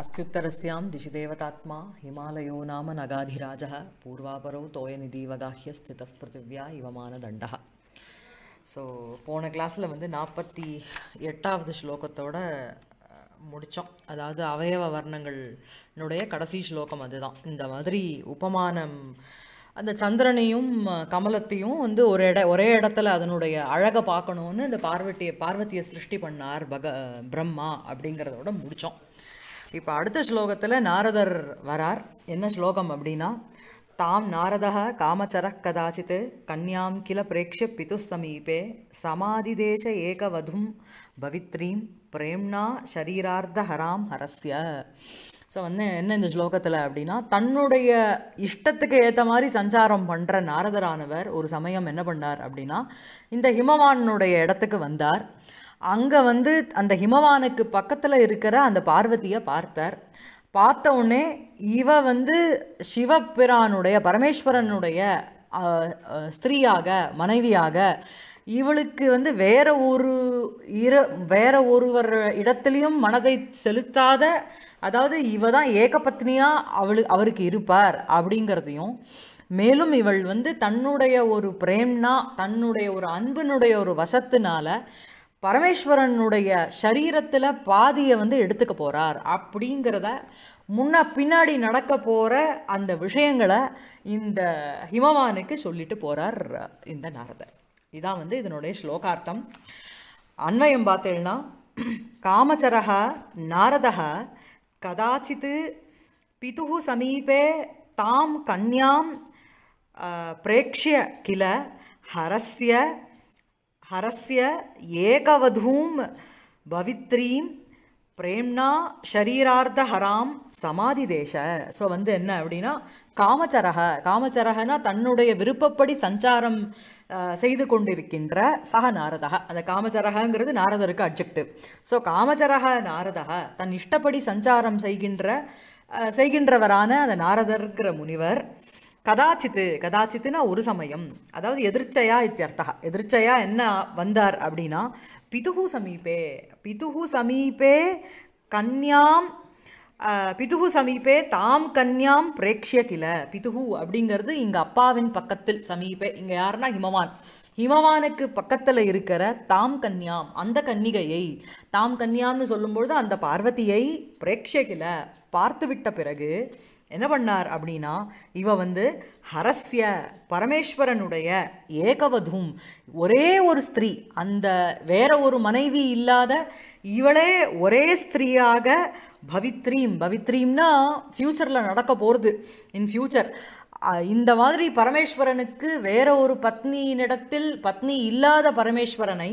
अस्त्युत्तरस्यां திஷிதேவதாத்மா ஹிமாலயோ நாம नाम பூர்வாபரோ पूर्वापरौ तोयनिधीवगाह्य ஸ்தித पृथिव्या இவமான मानदण्डः ஸோ போன கிளாஸில் வந்து நாற்பத்தி எட்டாவது ஸ்லோகத்தோட முடித்தோம் அதாவது அவயவ வர்ணங்கள்னுடைய கடைசி ஸ்லோகம் அதுதான் இந்த மாதிரி உபமானம் அந்த சந்திரனையும் கமலத்தையும் வந்து ஒரு இட ஒரே இடத்துல அதனுடைய அழகை பார்க்கணுன்னு இந்த பார்வட்டியை பார்வதியை சிருஷ்டி பண்ணார் பக பிரம்மா அப்படிங்கிறதோட முடித்தோம் இப்போ அடுத்த ஸ்லோகத்தில் நாரதர் வரார் என்ன ஸ்லோகம் அப்படின்னா தாம் நாரத காமச்சர கதாச்சித் கன்யாம் கிள பிரேக்ஷ பிது சமீபே சமாதி தேச ஏகவதும் பவித்ரீம் பிரேம்னா ஷரீரார்த்த ஹராம் ஹரஸ்ய ஸோ வந்து என்ன இந்த ஸ்லோகத்தில் அப்படின்னா தன்னுடைய இஷ்டத்துக்கு ஏற்ற மாதிரி சஞ்சாரம் பண்ணுற நாரதரானவர் ஒரு சமயம் என்ன பண்ணார் அப்படின்னா இந்த ஹிமவானுடைய இடத்துக்கு வந்தார் அங்கே வந்து அந்த ஹிமவானுக்கு பக்கத்தில் இருக்கிற அந்த பார்வதியை பார்த்தார் பார்த்த உடனே இவ வந்து சிவபிரானுடைய பரமேஸ்வரனுடைய ஸ்திரீயாக மனைவியாக இவளுக்கு வந்து வேற ஒரு இர வேற ஒருவர் இடத்துலையும் மனதை செலுத்தாத அதாவது இவ தான் ஏகபத்னியாக அவளு அவருக்கு இருப்பார் அப்படிங்கிறதையும் மேலும் இவள் வந்து தன்னுடைய ஒரு பிரேம்னா தன்னுடைய ஒரு அன்பினுடைய ஒரு வசத்தினால பரமேஸ்வரனுடைய சரீரத்தில் பாதியை வந்து எடுத்துக்க போகிறார் அப்படிங்கிறத முன்னா பின்னாடி நடக்க போகிற அந்த விஷயங்களை இந்த ஹிமவானுக்கு சொல்லிட்டு போகிறார் இந்த நாரதர் இதான் வந்து இதனுடைய ஸ்லோகார்த்தம் அன்வயம் பார்த்தேன்னா காமச்சரக நாரதக கதாச்சித்து பிதுகு சமீபே தாம் கன்யாம் பிரேக்ஷிய கில ஹரஸ்ய ஹரஸ்ய ஏகவதூம் பவித்ரீம் பிரேம்னா ஷரீரார்த்த ஹராம் சமாதி தேச ஸோ வந்து என்ன அப்படின்னா காமச்சரக காமச்சரகனா தன்னுடைய விருப்பப்படி சஞ்சாரம் செய்து கொண்டிருக்கின்ற சக நாரதக அந்த காமச்சரகங்கிறது நாரதருக்கு அப்ஜெக்டிவ் ஸோ காமச்சரக நாரதக தன் இஷ்டப்படி சஞ்சாரம் செய்கின்ற செய்கின்றவரான அந்த நாரதர்கிற முனிவர் கதாச்சித்து கதாச்சித்துனா ஒரு சமயம் அதாவது எதிர்ச்சையா இத்தியர்த்தா எதிர்ச்சையா என்ன வந்தார் அப்படின்னா பிதுகு சமீபே பிதுகு சமீபே கன்யாம் பிதுகு சமீபே தாம் கன்யாம் பிரேக்ஷிய கில பிதுகு அப்படிங்கிறது இங்கே அப்பாவின் பக்கத்தில் சமீபே இங்கே யாருன்னா ஹிமவான் ஹிமவானுக்கு பக்கத்தில் இருக்கிற தாம் கன்யாம் அந்த கன்னிகையை தாம் கன்யாம்னு சொல்லும்பொழுது அந்த பார்வதியை கில பார்த்துவிட்ட பிறகு என்ன பண்ணார் அப்படின்னா இவ வந்து ஹரஸ்ய பரமேஸ்வரனுடைய ஏகவதும் ஒரே ஒரு ஸ்திரீ அந்த வேற ஒரு மனைவி இல்லாத இவளே ஒரே ஸ்திரீயாக பவித்ரீம் பவித்ரீம்னா ஃப்யூச்சரில் நடக்க போகிறது இன் ஃப்யூச்சர் இந்த மாதிரி பரமேஸ்வரனுக்கு வேற ஒரு பத்னியினிடத்தில் பத்னி இல்லாத பரமேஸ்வரனை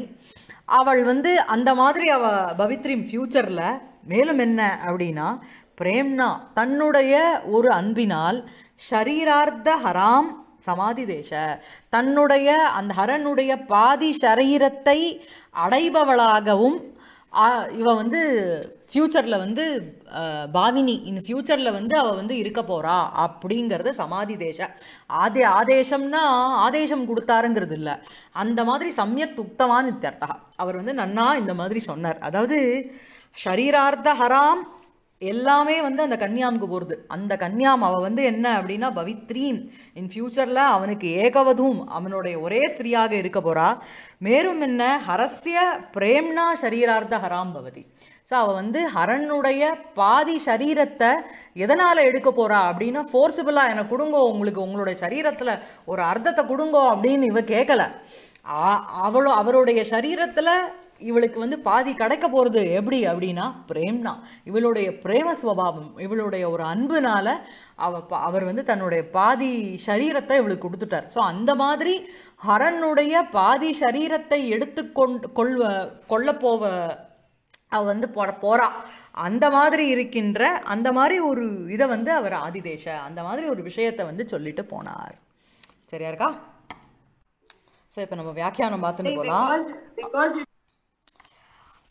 அவள் வந்து அந்த மாதிரி அவ பவித்ரீம் ஃப்யூச்சரில் மேலும் என்ன அப்படின்னா பிரேம்னா தன்னுடைய ஒரு அன்பினால் ஷரீரார்த்த ஹராம் சமாதி தேச தன்னுடைய அந்த ஹரனுடைய பாதி சரீரத்தை அடைபவளாகவும் இவ வந்து ஃப்யூச்சரில் வந்து பாவினி இந்த ஃப்யூச்சரில் வந்து அவள் வந்து இருக்க போகிறா அப்படிங்கிறது சமாதி தேச ஆதே ஆதேசம்னா ஆதேசம் கொடுத்தாருங்கிறது இல்லை அந்த மாதிரி சமயத் உக்தவான் இத்தர்த்தகா அவர் வந்து நன்னா இந்த மாதிரி சொன்னார் அதாவது ஷரீரார்த்த ஹராம் எல்லாமே வந்து அந்த கன்னியாமுக்கு போகிறது அந்த கன்யாம் அவள் வந்து என்ன அப்படின்னா பவித்ரீம் இன் ஃப்யூச்சரில் அவனுக்கு ஏகவதும் அவனுடைய ஒரே ஸ்திரீயாக இருக்க போகிறா மேலும் என்ன ஹரஸ்ய பிரேம்னா சரீரார்த்த ஹராம் பவதி ஸோ அவள் வந்து ஹரனுடைய பாதி சரீரத்தை எதனால் எடுக்க போகிறா அப்படின்னா ஃபோர்ஸிபிளாக எனக்கு கொடுங்கோ உங்களுக்கு உங்களுடைய சரீரத்தில் ஒரு அர்த்தத்தை கொடுங்கோ அப்படின்னு இவ கேட்கல அவளோ அவருடைய சரீரத்தில் இவளுக்கு வந்து பாதி கிடைக்க போகிறது எப்படி அப்படின்னா பிரேம்னா இவளுடைய பிரேம சுவாவம் இவளுடைய ஒரு அன்புனால அவ அவர் வந்து தன்னுடைய பாதி சரீரத்தை இவளுக்கு கொடுத்துட்டார் ஸோ அந்த மாதிரி ஹரனுடைய பாதி சரீரத்தை எடுத்து கொண்டு கொள்வ கொள்ள போவ அவ வந்து போற போறா அந்த மாதிரி இருக்கின்ற அந்த மாதிரி ஒரு இதை வந்து அவர் தேச அந்த மாதிரி ஒரு விஷயத்தை வந்து சொல்லிட்டு போனார் சரியா இருக்கா ஸோ இப்போ நம்ம வியாக்கியானம் பார்த்துன்னு போகலாம்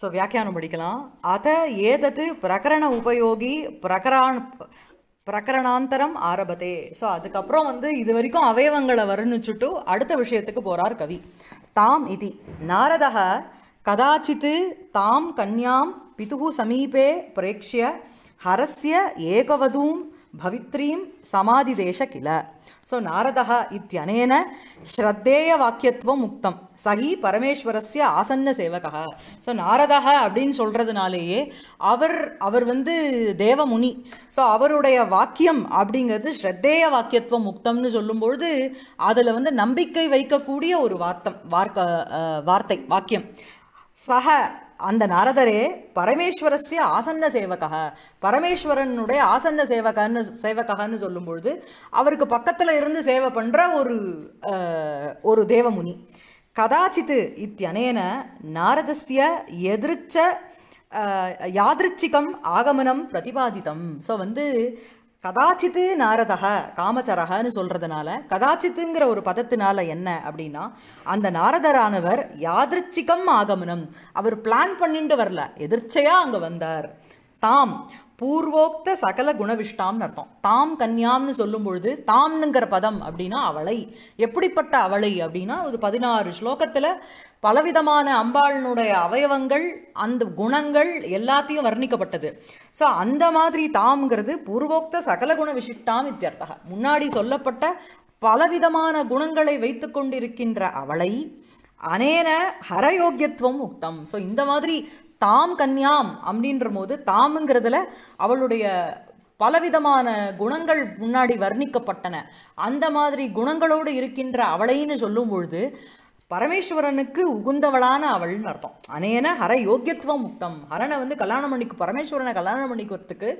ஸோ வியாக்கியானம் படிக்கலாம் அத ஏதது பிரகரண உபயோகி பிரகரான் பிரகரணாந்தரம் ஆரபதே ஸோ அதுக்கப்புறம் வந்து இது வரைக்கும் அவயவங்களை வர்ணிச்சுட்டு அடுத்த விஷயத்துக்கு போகிறார் கவி தாம் இது நாரதக கதாச்சித்து தாம் கன்யாம் பிதுகு சமீபே பிரேக்ஷிய ஹரஸ்ய ஏகவதூம் சமாதி ಸಮಾಧಿದೇಶ கிள ஸோ நாரதா இத்தியனேன ஸ்ரத்தேய வாக்கியத்துவம் முக்தம் சகி பரமேஸ்வரஸ்ய ஆசன்ன சேவகா ஸோ நாரதா அப்படின்னு சொல்கிறதுனாலேயே அவர் அவர் வந்து தேவமுனி ஸோ அவருடைய வாக்கியம் அப்படிங்கிறது ஸ்ரத்தேய வாக்கியத்துவம் முக்தம்னு சொல்லும்பொழுது அதில் வந்து நம்பிக்கை வைக்கக்கூடிய ஒரு வார்த்தம் வார்க்க வார்த்தை வாக்கியம் சக அந்த நாரதரே பரமேஸ்வரஸ்ய ஆசன்ன சேவகா பரமேஸ்வரனுடைய ஆசன்ன சேவகன்னு சேவகன்னு சொல்லும் பொழுது அவருக்கு பக்கத்தில் இருந்து சேவை பண்ணுற ஒரு ஒரு தேவமுனி கதாச்சித்து இத்தியனேன நாரதஸ்ய எதிர்ச்ச யாதிருச்சிகம் ஆகமனம் பிரதிபாதிதம் ஸோ வந்து கதாச்சித்து நாரதக காமச்சரகன்னு சொல்கிறதுனால கதாச்சித்துங்கிற ஒரு பதத்தினால என்ன அப்படின்னா அந்த நாரதரானவர் யாதிருச்சிகம் ஆகமனம் அவர் பிளான் பண்ணிட்டு வரல எதிர்ச்சையாக அங்கே வந்தார் தாம் பூர்வோக்த சகல குணவிஷ்டாம்னு அர்த்தம் தாம் கன்யாம்னு சொல்லும் பொழுது தாம்னுங்கிற பதம் அப்படின்னா அவளை எப்படிப்பட்ட அவளை அப்படின்னா ஒரு பதினாறு ஸ்லோகத்தில் பலவிதமான அம்பாளினுடைய அவயவங்கள் அந்த குணங்கள் எல்லாத்தையும் வர்ணிக்கப்பட்டது ஸோ அந்த மாதிரி தாம்ங்கிறது பூர்வோக்த சகல குண விசிஷ்டாம் இத்தியர்த்தக முன்னாடி சொல்லப்பட்ட பலவிதமான குணங்களை வைத்து கொண்டிருக்கின்ற அவளை அனேன ஹரயோக்கியத்துவம் உக்தம் ஸோ இந்த மாதிரி தாம் கன்யாம் அப்படின்ற போது தாமுங்கிறதுல அவளுடைய பலவிதமான குணங்கள் முன்னாடி வர்ணிக்கப்பட்டன அந்த மாதிரி குணங்களோடு இருக்கின்ற அவளைன்னு சொல்லும் பொழுது பரமேஸ்வரனுக்கு உகுந்தவளான அவள்னு அர்த்தம் அனேன ஹர யோக்கியத்துவம் முக்தம் ஹரனை வந்து கல்யாணம் பண்ணிக்கு பரமேஸ்வரனை கல்யாணம் பண்ணிக்கிறதுக்கு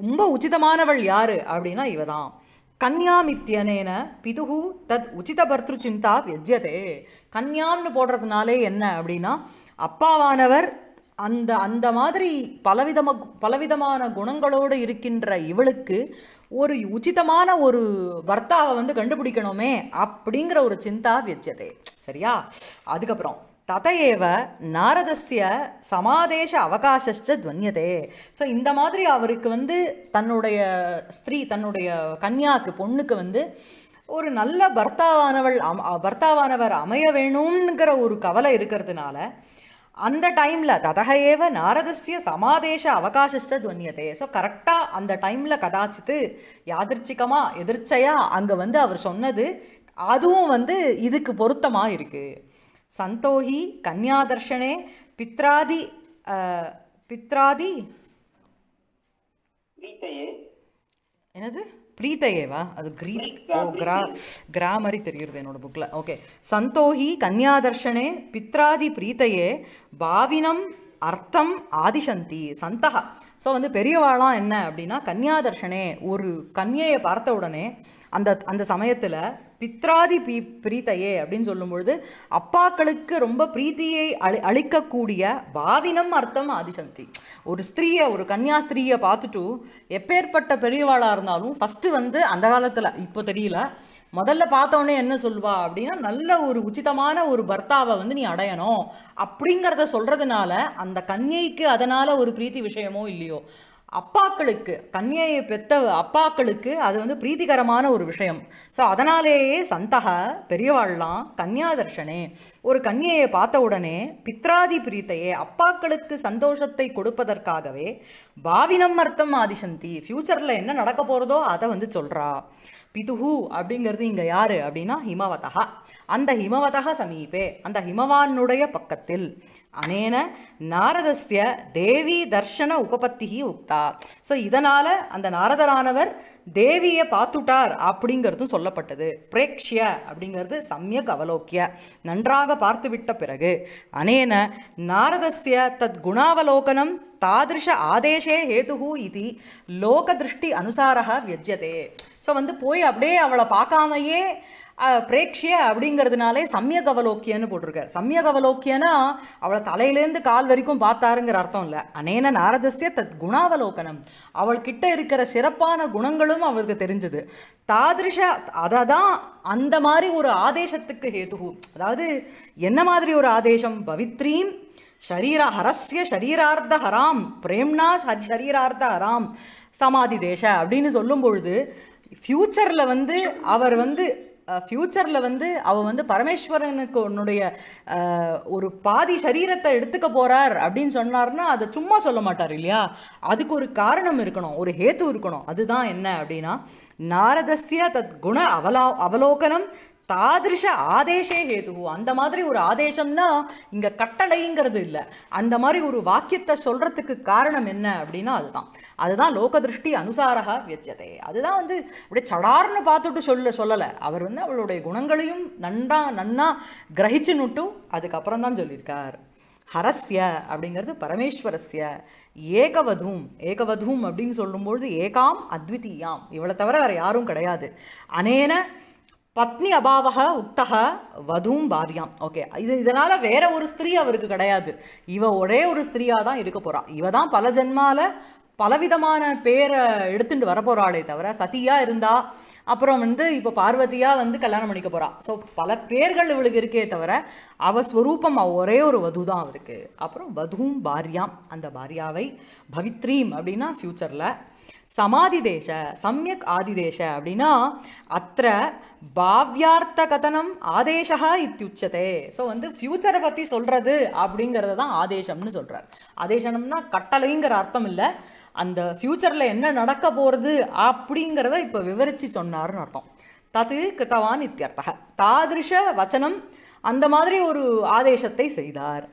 ரொம்ப உச்சிதமானவள் யாரு அப்படின்னா இவதான் தான் கன்யாமித்யனேன பிதுகு தத் உச்சித பர்த்ரு சிந்தா வெஜ்ஜதே கன்யாம்னு போடுறதுனாலே என்ன அப்படின்னா அப்பாவானவர் அந்த அந்த மாதிரி பலவிதம பலவிதமான குணங்களோடு இருக்கின்ற இவளுக்கு ஒரு உச்சிதமான ஒரு வர்த்தாவை வந்து கண்டுபிடிக்கணுமே அப்படிங்கிற ஒரு சிந்தா வச்சதே சரியா அதுக்கப்புறம் ததையேவ நாரதஸ்ய சமாதேச அவகாசச்ச துவன்யதே ஸோ இந்த மாதிரி அவருக்கு வந்து தன்னுடைய ஸ்திரீ தன்னுடைய கன்யாக்கு பொண்ணுக்கு வந்து ஒரு நல்ல பர்த்தாவானவள் அம் பர்த்தாவானவர் அமைய வேணுங்கிற ஒரு கவலை இருக்கிறதுனால அந்த டைமில் ததக நாரதசிய நாரதஸ்ய சமாதேச அவகாசஷ்ட துவன்யதே ஸோ கரெக்டாக அந்த டைமில் கதாச்சித்து யாதிர்ச்சிகமாக எதிர்ச்சையாக அங்கே வந்து அவர் சொன்னது அதுவும் வந்து இதுக்கு பொருத்தமாக இருக்குது சந்தோஹி கன்யாதர்ஷனே பித்ராதி பித்ராதி என்னது பிரீத்தையேவா அது கிரீத் ஓ கிரா கிரா மாதிரி தெரியுது என்னோட புக்கில் ஓகே சந்தோஹி கன்யாதர்ஷனே பித்ராதி பிரீத்தையே பாவினம் அர்த்தம் ஆதிசந்தி சந்தகா ஸோ வந்து பெரியவாளாம் என்ன அப்படின்னா கன்யாதர்ஷனே ஒரு கன்யையை பார்த்த உடனே அந்த அந்த சமயத்தில் பித்ராதி பீ பிரீத்தையே அப்படின்னு சொல்லும்பொழுது அப்பாக்களுக்கு ரொம்ப பிரீத்தியை அழி அழிக்கக்கூடிய பாவினம் அர்த்தம் ஆதிசக்தி ஒரு ஸ்திரீயை ஒரு கன்னியா பார்த்துட்டு எப்பேற்பட்ட பெரியவாளாக இருந்தாலும் ஃபஸ்ட்டு வந்து அந்த காலத்தில் இப்போ தெரியல முதல்ல பார்த்தோன்னே என்ன சொல்வா அப்படின்னா நல்ல ஒரு உச்சிதமான ஒரு பர்த்தாவை வந்து நீ அடையணும் அப்படிங்கிறத சொல்கிறதுனால அந்த கன்னியைக்கு அதனால் ஒரு பிரீத்தி விஷயமோ இல்லையோ அப்பாக்களுக்கு கன்னியை பெத்த அப்பாக்களுக்கு அது வந்து பிரீதிகரமான ஒரு விஷயம் ஸோ அதனாலேயே சந்தக பெரியவாள்லாம் கன்னியாதர்ஷனே ஒரு கன்னியையை பார்த்த உடனே பித்ராதி பிரீத்தையே அப்பாக்களுக்கு சந்தோஷத்தை கொடுப்பதற்காகவே பாவினம் அர்த்தம் ஆதிசந்தி ஃப்யூச்சரில் என்ன நடக்க போகிறதோ அதை வந்து சொல்கிறா பிதுஹு அப்படிங்கிறது இங்கே யார் அப்படின்னா ஹிமவதகா அந்த ஹிமவதக சமீபே அந்த ஹிமவானுடைய பக்கத்தில் அனேன நாரதஸ்ய தேவி தர்ஷன உபபத்திகி உக்தா ஸோ இதனால் அந்த நாரதரானவர் தேவியை பார்த்துட்டார் அப்படிங்கிறதும் சொல்லப்பட்டது பிரேக்ஷிய அப்படிங்கிறது சமயக் அவலோக்கிய நன்றாக பார்த்துவிட்ட பிறகு அனேன நாரதஸ்ய தத் குணாவலோகனம் தாதிருஷ ஆதேசே ஹேதுகு இது லோகதிருஷ்டி அனுசாரா வியஜதே ஸோ வந்து போய் அப்படியே அவளை பார்க்காமையே பிரேக்ஷிய அப்படிங்கிறதுனாலே சமய கவலோக்கியன்னு போட்டிருக்காரு சமய கவலோக்கியனா அவளை தலையிலேருந்து கால் வரைக்கும் பார்த்தாருங்கிற அர்த்தம் இல்லை அனேன நாரதசிய தத் குணாவலோகனம் கிட்ட இருக்கிற சிறப்பான குணங்களும் அவளுக்கு தெரிஞ்சது தாதிருஷ அதை தான் அந்த மாதிரி ஒரு ஆதேசத்துக்கு ஹேதுகு அதாவது என்ன மாதிரி ஒரு ஆதேசம் பவித்ரீம் ஷரீர ஹரஸ்ய ஷரீரார்த்த ஹராம் பிரேம்னா ஷரீரார்த்த ஹராம் சமாதி தேச அப்படின்னு சொல்லும் பொழுது ஃப்யூச்சரில் வந்து அவர் வந்து ஃப்யூச்சரில் வந்து அவள் வந்து பரமேஸ்வரனுக்கு உன்னுடைய ஒரு பாதி சரீரத்தை எடுத்துக்க போகிறார் அப்படின்னு சொன்னார்னா அதை சும்மா சொல்ல மாட்டார் இல்லையா அதுக்கு ஒரு காரணம் இருக்கணும் ஒரு ஹேத்து இருக்கணும் அதுதான் என்ன அப்படின்னா நாரதஸ்ய தத் குண அவலா அவலோகனம் தாதிருஷ ஆதேஷே ஹேது அந்த மாதிரி ஒரு ஆதேசம்னா இங்கே கட்டளைங்கிறது இல்லை அந்த மாதிரி ஒரு வாக்கியத்தை சொல்கிறதுக்கு காரணம் என்ன அப்படின்னா அதுதான் அதுதான் லோக திருஷ்டி அனுசாரகா வியச்சதை அதுதான் வந்து இப்படி சடார்னு பார்த்துட்டு சொல்ல சொல்லலை அவர் வந்து அவளுடைய குணங்களையும் நன்றா நன்னா கிரகிச்சு நுட்டு அதுக்கப்புறம் தான் சொல்லியிருக்கார் ஹரஸ்ய அப்படிங்கிறது பரமேஸ்வரஸ்ய ஏகவதூம் ஏகவதூம் அப்படின்னு சொல்லும்பொழுது ஏகாம் அத்விதீயாம் இவளை தவிர வேறு யாரும் கிடையாது அனேன பத்னி அபாவக உத்தக வதும் பாரியாம் ஓகே இது இதனால் வேற ஒரு ஸ்திரீ அவருக்கு கிடையாது இவ ஒரே ஒரு ஸ்திரீயாக தான் இருக்க போகிறான் இவ தான் பல ஜென்மாவில் பலவிதமான பேரை எடுத்துட்டு வரப்போகிறாளே தவிர சதியாக இருந்தா அப்புறம் வந்து இப்போ பார்வதியாக வந்து கல்யாணம் பண்ணிக்க போகிறாள் ஸோ பல பேர்கள் இவளுக்கு இருக்கே தவிர அவ ஸ்வரூபம் ஒரே ஒரு வது தான் அவருக்கு அப்புறம் வதுவும் பாரியாம் அந்த பாரியாவை பவித்ரீம் அப்படின்னா ஃப்யூச்சரில் சமாதிதேச சமயக் ஆதிதேச அப்படின்னா அத்த பாவ்யார்த்த கதனம் ஆதேசா இத்தியுச்சதே ஸோ வந்து ஃப்யூச்சரை பற்றி சொல்கிறது அப்படிங்கிறது தான் ஆதேசம்னு சொல்கிறார் ஆதேசம்னா கட்டளைங்கிற அர்த்தம் இல்லை அந்த ஃப்யூச்சரில் என்ன நடக்க போகிறது அப்படிங்கிறத இப்போ விவரித்து சொன்னார்னு அர்த்தம் தது கிருத்தவான் இத்தியர்த்தக தாதிருஷ வச்சனம் அந்த மாதிரி ஒரு ஆதேசத்தை செய்தார்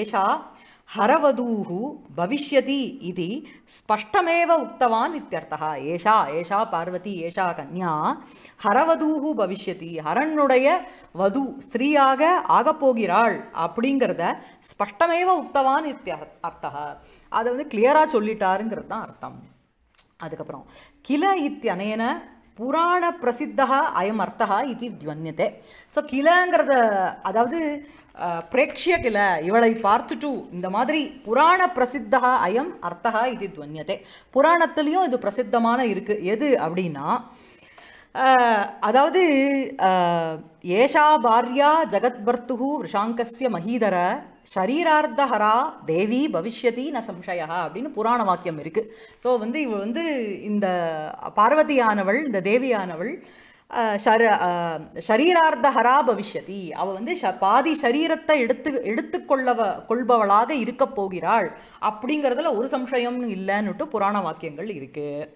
ஏஷா हरवधूः भविष्यति इति स्पष्टमेव उक्तवान् इत्यर्थः एषा एषा पार्वती एषा कन्या हरवधूः भविष्यति ஹரனுடைய வது ஸ்திரீயாக ஆகப்போகிறாள் அப்படிங்கிறத स्पष्टमेव उक्तवान् இத்திய அர்த்தா அதை வந்து கிளியராக சொல்லிட்டாருங்கிறது தான் அர்த்தம் அதுக்கப்புறம் கில இத்தியனேன புராண பிரசித்தா அயம் அர்த்தா இது துவன்யத்தை ஸோ கிளங்கிறத அதாவது பிரேட்சியகில இவளை பார்த்துட்டு இந்த மாதிரி புராண பிரசித்தா அயம் அர்த்தகா இது துவன்யதே புராணத்துலேயும் இது பிரசித்தமான இருக்குது எது அப்படின்னா அதாவது ஏஷா பாரியா ஜகத்பர்த்து ரிஷாங்கசிய மகீதர ஷரீரார்த்தஹரா தேவி பவிஷ்யதி ந சம்சயா அப்படின்னு புராண வாக்கியம் இருக்குது ஸோ வந்து இவள் வந்து இந்த பார்வதியானவள் இந்த தேவியானவள் ஷர ஷரீரார்த்தஹரா பவிஷ்யதி அவள் வந்து ஷ பாதி சரீரத்தை எடுத்து எடுத்துக்கொள்ளவ கொள்பவளாக இருக்க போகிறாள் அப்படிங்கிறதுல ஒரு சம்சயம் இல்லைன்னுட்டு புராண வாக்கியங்கள் இருக்குது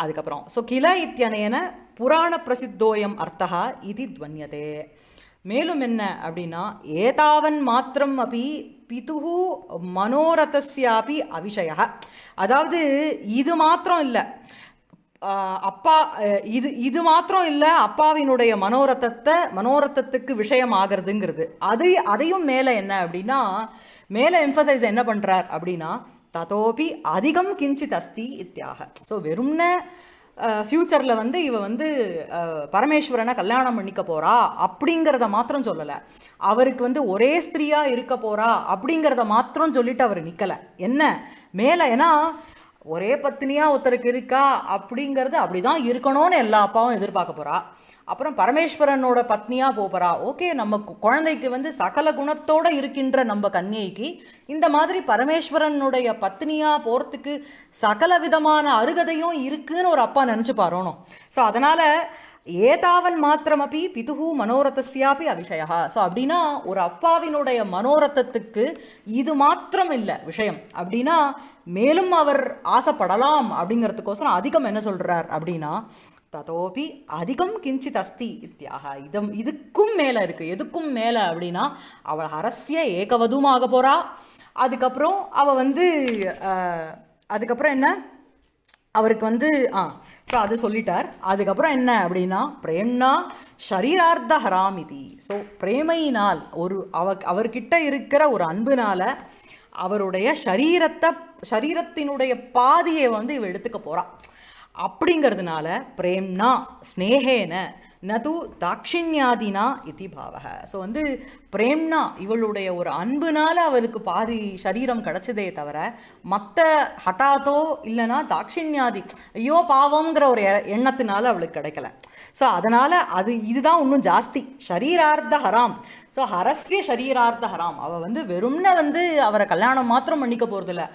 அதுக்கப்புறம் ஸோ கில இத்தியனேன புராண பிரசித்தோயம் அர்த்தா இது துவன்யதே மேலும் என்ன அப்படின்னா ஏதாவன் மாத்திரம் அப்படி பிதுகு மனோரதஸ்யாபி அபிஷய அதாவது இது மாத்திரம் இல்லை அப்பா இது இது மாத்திரம் இல்லை அப்பாவினுடைய மனோரத்தத்தை மனோரத்தத்துக்கு விஷயம் ஆகிறதுங்கிறது அது அதையும் மேலே என்ன அப்படின்னா மேலே எம்ஃபசைஸ் என்ன பண்ணுறார் அப்படின்னா ததோபி அதிகம் கிஞ்சித் அஸ்தி இத்தியாக ஸோ வெறும்ன ஃப்யூச்சரில் வந்து இவ வந்து பரமேஸ்வரனை கல்யாணம் பண்ணிக்க போகிறா அப்படிங்கிறத மாத்திரம் சொல்லலை அவருக்கு வந்து ஒரே ஸ்திரீயாக இருக்க போகிறா அப்படிங்கிறத மாத்திரம் சொல்லிட்டு அவர் நிற்கலை என்ன மேலே ஏன்னா ஒரே பத்தினியாக ஒருத்தருக்கு இருக்கா அப்படிங்கிறது அப்படி தான் இருக்கணும்னு எல்லா அப்பாவும் எதிர்பார்க்க போகிறா அப்புறம் பரமேஸ்வரனோட பத்னியாக போகிறா ஓகே நம்ம குழந்தைக்கு வந்து சகல குணத்தோடு இருக்கின்ற நம்ம கன்னியைக்கு இந்த மாதிரி பரமேஸ்வரனுடைய பத்னியாக போகிறதுக்கு சகல விதமான அருகதையும் இருக்குதுன்னு ஒரு அப்பா நினச்சி பாருணும் ஸோ அதனால் ஏதாவன் அப்படி பிதுகு மனோரதஸ்யாபி அவிஷயா ஸோ அப்படின்னா ஒரு அப்பாவினுடைய மனோரத்தத்துக்கு இது மாத்திரம் இல்லை விஷயம் அப்படின்னா மேலும் அவர் ஆசைப்படலாம் அப்படிங்கிறதுக்கோசரம் அதிகம் என்ன சொல்கிறார் அப்படின்னா ததோபி அதிகம் கிஞ்சித் அஸ்தி இத்தியாக இதம் இதுக்கும் மேலே இருக்குது எதுக்கும் மேலே அப்படின்னா அவள் அரசிய ஏகவதுமாக போகிறா அதுக்கப்புறம் அவள் வந்து அதுக்கப்புறம் என்ன அவருக்கு வந்து ஆ ஸோ அது சொல்லிட்டார் அதுக்கப்புறம் என்ன அப்படின்னா பிரேம்னா ஷரீரார்த்த ஹராமிதி ஸோ பிரேமையினால் ஒரு அவ அவர்கிட்ட இருக்கிற ஒரு அன்புனால் அவருடைய ஷரீரத்தை ஷரீரத்தினுடைய பாதியை வந்து இவ எடுத்துக்க போகிறான் அப்படிங்கிறதுனால பிரேம்னா ஸ்னேகேன நது தாக்ஷின்யாதினா இத்தி பாவக ஸோ வந்து பிரேம்னா இவளுடைய ஒரு அன்புனால் அவளுக்கு பாதி சரீரம் கிடச்சதே தவிர மற்ற ஹட்டாத்தோ இல்லைனா தாட்சிணியாதி ஐயோ பாவங்கிற ஒரு எண்ணத்தினால அவளுக்கு கிடைக்கல ஸோ அதனால் அது இதுதான் இன்னும் ஜாஸ்தி ஷரீரார்த்த ஹராம் ஸோ ஹரஸ்ய ஷரீரார்த்த ஹராம் அவள் வந்து வெறும்னு வந்து அவரை கல்யாணம் மாத்திரம் பண்ணிக்க போகிறதில்ல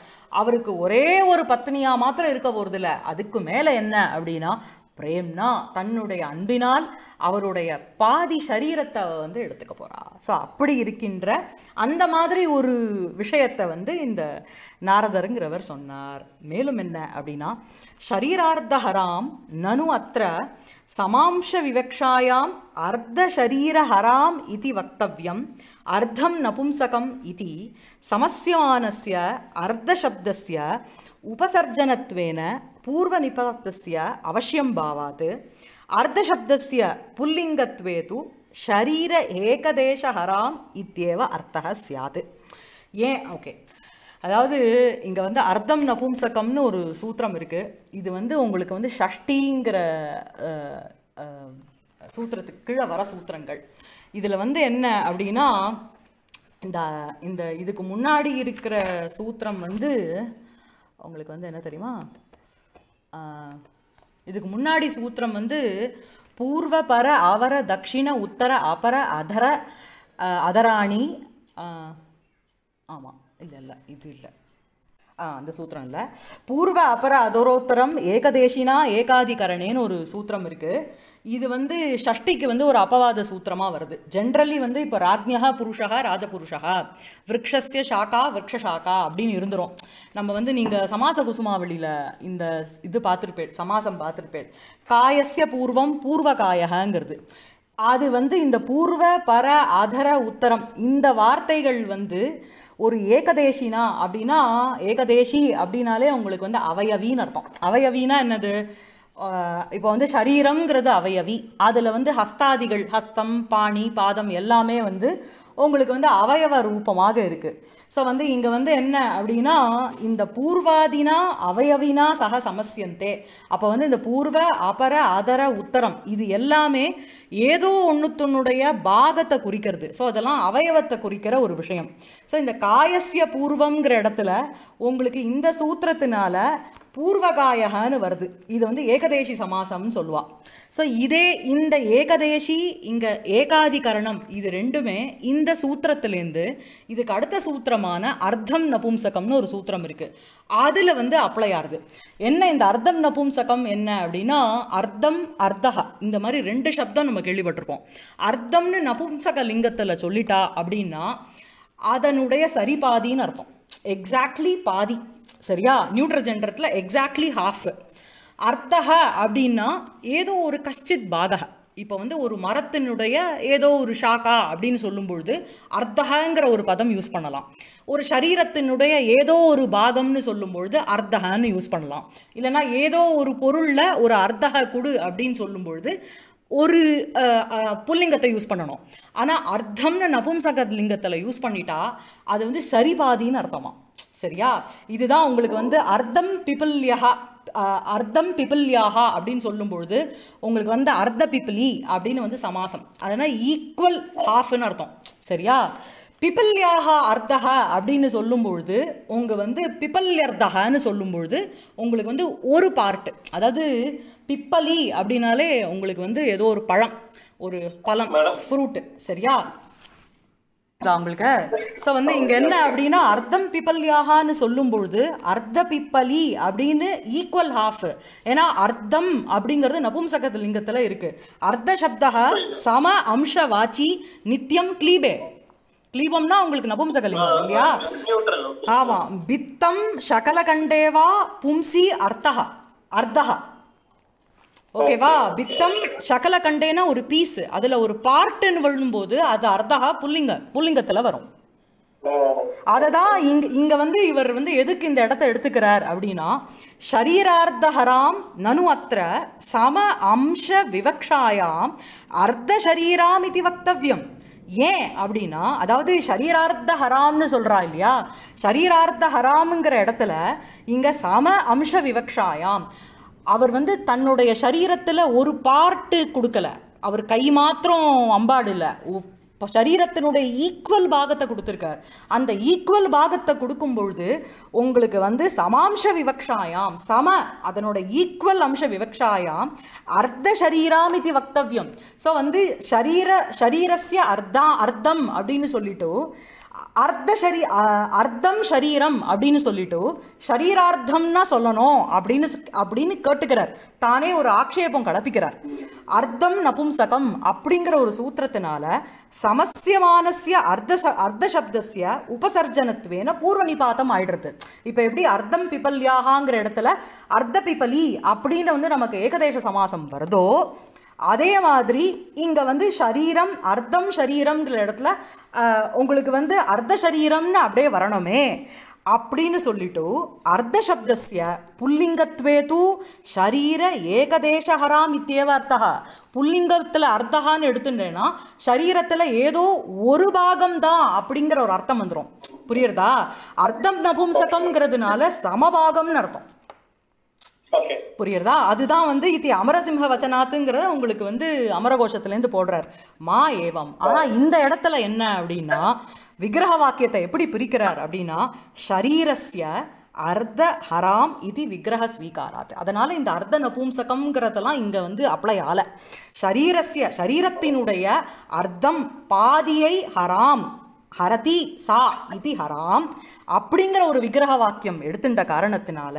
அவருக்கு ஒரே ஒரு பத்தினியாக மாத்திரம் இருக்க போகிறதில்ல அதுக்கு மேலே என்ன அப்படின்னா பிரேம்னா தன்னுடைய அன்பினால் அவருடைய பாதி சரீரத்தை வந்து எடுத்துக்க போகிறா ஸோ அப்படி இருக்கின்ற அந்த மாதிரி ஒரு விஷயத்தை வந்து இந்த நாரதருங்கிறவர் சொன்னார் மேலும் என்ன அப்படின்னா ஷரீரார்த்தஹராம் நனு அத்த சமாம்ச விவக்ஷாயாம் அர்த்த ஷரீரஹராம் இது வக்தவியம் அர்த்தம் நபும்சகம் இது அர்த்த அர்த்தசப்தஸ்ய உபசர்ஜனத்வேன அவசியம் अवश्यं भावात् अर्धशब्दस्य पुल्लिङ्गत्वे तु शरीर ஏகதேசஹராம் இத்தியேவ அர்த்தக சியாது ஏன் ஓகே அதாவது இங்கே வந்து அர்த்தம் நபும்சகம்னு ஒரு சூத்திரம் இருக்குது இது வந்து உங்களுக்கு வந்து ஷஷ்டிங்கிற சூத்திரத்துக்கு கீழே வர சூத்திரங்கள் இதில் வந்து என்ன அப்படின்னா இந்த இந்த இதுக்கு முன்னாடி இருக்கிற சூத்திரம் வந்து உங்களுக்கு வந்து என்ன தெரியுமா இதுக்கு முன்னாடி சூத்திரம் வந்து பூர்வ பர அவர தக்ஷிண உத்தர அபர அதர அதராணி ஆமாம் இல்லை இல்லை இது இல்லை அந்த சூத்திரம் இல்லை பூர்வ அபர அதோரோத்தரம் ஏகதேசினா ஏகாதிகரணேன்னு ஒரு சூத்திரம் இருக்குது இது வந்து ஷஷ்டிக்கு வந்து ஒரு அப்பவாத சூத்திரமாக வருது ஜென்ரலி வந்து இப்போ ராஜ்யா புருஷகா ராஜபுருஷகா விரக்ஷஸ்ய ஷாக்கா விரக்ஷாக்கா அப்படின்னு இருந்துரும் நம்ம வந்து நீங்கள் சமாச குசுமாவளியில் இந்த இது பார்த்துருப்பேள் சமாசம் பார்த்துருப்பேள் காயஸ்ய பூர்வம் பூர்வ காயகங்கிறது அது வந்து இந்த பூர்வ பர அதர உத்தரம் இந்த வார்த்தைகள் வந்து ஒரு ஏகதேசினா அப்படின்னா ஏகதேசி அப்படின்னாலே உங்களுக்கு வந்து அவயவின்னு அர்த்தம் அவயவினா என்னது இப்போ வந்து சரீரங்கிறது அவயவி அதில் வந்து ஹஸ்தாதிகள் ஹஸ்தம் பாணி பாதம் எல்லாமே வந்து உங்களுக்கு வந்து அவயவ ரூபமாக இருக்குது ஸோ வந்து இங்கே வந்து என்ன அப்படின்னா இந்த பூர்வாதினா அவயவினா சக சமஸ்யந்தே அப்போ வந்து இந்த பூர்வ அபர அதர உத்தரம் இது எல்லாமே ஏதோ ஒன்றுத்தொன்னுடைய பாகத்தை குறிக்கிறது ஸோ அதெல்லாம் அவயவத்தை குறிக்கிற ஒரு விஷயம் ஸோ இந்த காயசிய பூர்வங்கிற இடத்துல உங்களுக்கு இந்த சூத்திரத்தினால பூர்வகாயகான்னு வருது இது வந்து ஏகதேசி சமாசம்னு சொல்லுவாள் ஸோ இதே இந்த ஏகதேசி இங்கே ஏகாதிகரணம் இது ரெண்டுமே இந்த சூத்திரத்துலேருந்து இதுக்கு அடுத்த சூத்திரமான அர்த்தம் நபும்சகம்னு ஒரு சூத்திரம் இருக்குது அதில் வந்து அப்ளை ஆகுது என்ன இந்த அர்த்தம் நபும்சகம் என்ன அப்படின்னா அர்த்தம் அர்த்தகா இந்த மாதிரி ரெண்டு சப்தம் நம்ம கேள்விப்பட்டிருப்போம் அர்த்தம்னு நபும்சக லிங்கத்தில் சொல்லிட்டா அப்படின்னா அதனுடைய சரிபாதின்னு அர்த்தம் எக்ஸாக்ட்லி பாதி சரியா நியூட்ரஜெண்டரத்தில் எக்ஸாக்ட்லி ஹாஃப் அர்த்தக அப்படின்னா ஏதோ ஒரு கஷ்டித் பாதக இப்போ வந்து ஒரு மரத்தினுடைய ஏதோ ஒரு ஷாக்கா அப்படின்னு சொல்லும்பொழுது அர்த்தகங்கிற ஒரு பதம் யூஸ் பண்ணலாம் ஒரு சரீரத்தினுடைய ஏதோ ஒரு பாகம்னு பொழுது அர்த்தகன்னு யூஸ் பண்ணலாம் இல்லைனா ஏதோ ஒரு பொருளில் ஒரு அர்த்தக குடு அப்படின்னு சொல்லும்பொழுது ஒரு புல்லிங்கத்தை யூஸ் பண்ணணும் ஆனால் அர்த்தம்னு நபும்சக லிங்கத்தில் யூஸ் பண்ணிட்டா அது வந்து சரிபாதின்னு அர்த்தமாக சரியா இதுதான் உங்களுக்கு வந்து அர்த்தம் பிபல்யா அர்த்தம் பிபில்யாகா அப்படின்னு சொல்லும்பொழுது உங்களுக்கு வந்து அர்த்த பிபிலி அப்படின்னு வந்து சமாசம் அதனால் ஈக்குவல் ஹாஃப்னு அர்த்தம் சரியா பிபில்யாகா அர்த்தகா அப்படின்னு சொல்லும் பொழுது உங்கள் வந்து சொல்லும் பொழுது உங்களுக்கு வந்து ஒரு பார்ட்டு அதாவது பிப்பலி அப்படின்னாலே உங்களுக்கு வந்து ஏதோ ஒரு பழம் ஒரு பழம் ஃப்ரூட்டு சரியா தான் உங்களுக்கு ஸோ வந்து இங்கே என்ன அப்படின்னா அர்த்தம் பிப்பல்யாகான்னு சொல்லும் பொழுது அர்த்த பிப்பலி அப்படின்னு ஈக்குவல் ஹாஃப் ஏன்னா அர்த்தம் அப்படிங்கிறது நபும்சகத்து லிங்கத்தில் இருக்கு அர்த்த சப்தா சம அம்ச வாச்சி நித்தியம் கிளீபே கிளீபம்னா உங்களுக்கு நபும்சகலிங்கம் இல்லையா ஆமாம் பித்தம் சகலகண்டேவா பும்சி அர்த்தகா அர்த்தகா ஓகேவா பித்தம் சகல கண்டேனா ஒரு பீஸ் அதில் ஒரு பார்ட்னு விழும்போது அது அர்த்தகா புல்லிங்க புல்லிங்கத்துல வரும் அதை தான் இங்க இங்க வந்து இவர் வந்து எதுக்கு இந்த இடத்த எடுத்துக்கிறார் அப்படின்னா ஷரீரார்த்தஹராம் நனு அத்திர சம அம்ச விவக்ஷாயாம் அர்த்த ஷரீராம் இது வக்தவியம் ஏன் அப்படின்னா அதாவது ஷரீரார்த்த ஹராம்னு சொல்றா இல்லையா ஷரீரார்த்த ஹராம்ங்கிற இடத்துல இங்க சம அம்ச விவக்ஷாயாம் அவர் வந்து தன்னுடைய சரீரத்தில் ஒரு பார்ட்டு கொடுக்கல அவர் கை மாத்திரம் அம்பாடு இல்லை இப்போ சரீரத்தினுடைய ஈக்குவல் பாகத்தை கொடுத்துருக்கார் அந்த ஈக்குவல் பாகத்தை கொடுக்கும் பொழுது உங்களுக்கு வந்து சமாம்ச விவக்ஷாயாம் சம அதனோட ஈக்குவல் அம்ச விவக்ஷாயாம் அர்த்த சரீராம் இது வக்தவியம் ஸோ வந்து சரீர சரீரஸ்ய அர்த்தா அர்த்தம் அப்படின்னு சொல்லிட்டு அர்த்த சரீ அர்த்தம் ஷரீரம் அப்படின்னு சொல்லிட்டு ஷரீரார்த்தம்னா சொல்லணும் அப்படின்னு அப்படின்னு கேட்டுக்கிறார் தானே ஒரு ஆக்ஷேபம் கலப்பிக்கிறார் அர்த்தம் நபும்சகம் அப்படிங்கிற ஒரு சூத்திரத்தினால சமஸ்யமானசிய அர்த்த அர்த்த சப்தசிய உபசர்ஜனத்துவேன பூர்வ நிபாத்தம் ஆயிடுறது இப்போ எப்படி அர்த்தம் பிபல்யாகாங்கிற இடத்துல அர்த்த பிபலி அப்படின்னு வந்து நமக்கு ஏகதேச சமாசம் வருதோ அதே மாதிரி இங்கே வந்து சரீரம் அர்த்தம் சரீரம்ங்கிற இடத்துல உங்களுக்கு வந்து அர்த்த சரீரம்னு அப்படியே வரணுமே அப்படின்னு சொல்லிட்டு அர்த்த சப்தஸ்ய புல்லிங்கத்வே தூ ஷரீர ஏகதேசஹராம் இத்தியவ அர்த்தகா புல்லிங்கத்தில் அர்த்தகான்னு எடுத்துட்டேன்னா சரீரத்தில் ஏதோ ஒரு பாகம் தான் அப்படிங்கிற ஒரு அர்த்தம் வந்துடும் புரியுறதா அர்த்தம் நபும்சகம்ங்கிறதுனால சமபாகம்னு அர்த்தம் புரியுறதா அதுதான் வந்து இத்தி அமரசிம்ஹ வச்சனாத்துங்கிறத உங்களுக்கு வந்து அமரகோஷத்துலேருந்து போடுறார் மா ஏவம் ஆனால் இந்த இடத்துல என்ன அப்படின்னா விக்கிரக வாக்கியத்தை எப்படி பிரிக்கிறார் அப்படின்னா ஷரீரஸ்ய அர்த்த ஹராம் இது விக்கிரக ஸ்வீகாராத் அதனால இந்த அர்த்த நபூம்சகம்ங்கிறதெல்லாம் இங்கே வந்து அப்ளை ஆலை ஷரீரஸ்ய சரீரத்தினுடைய அர்த்தம் பாதியை ஹராம் ஹரதி சா இது ஹராம் அப்படிங்கிற ஒரு விக்கிரக வாக்கியம் எடுத்துட்ட காரணத்தினால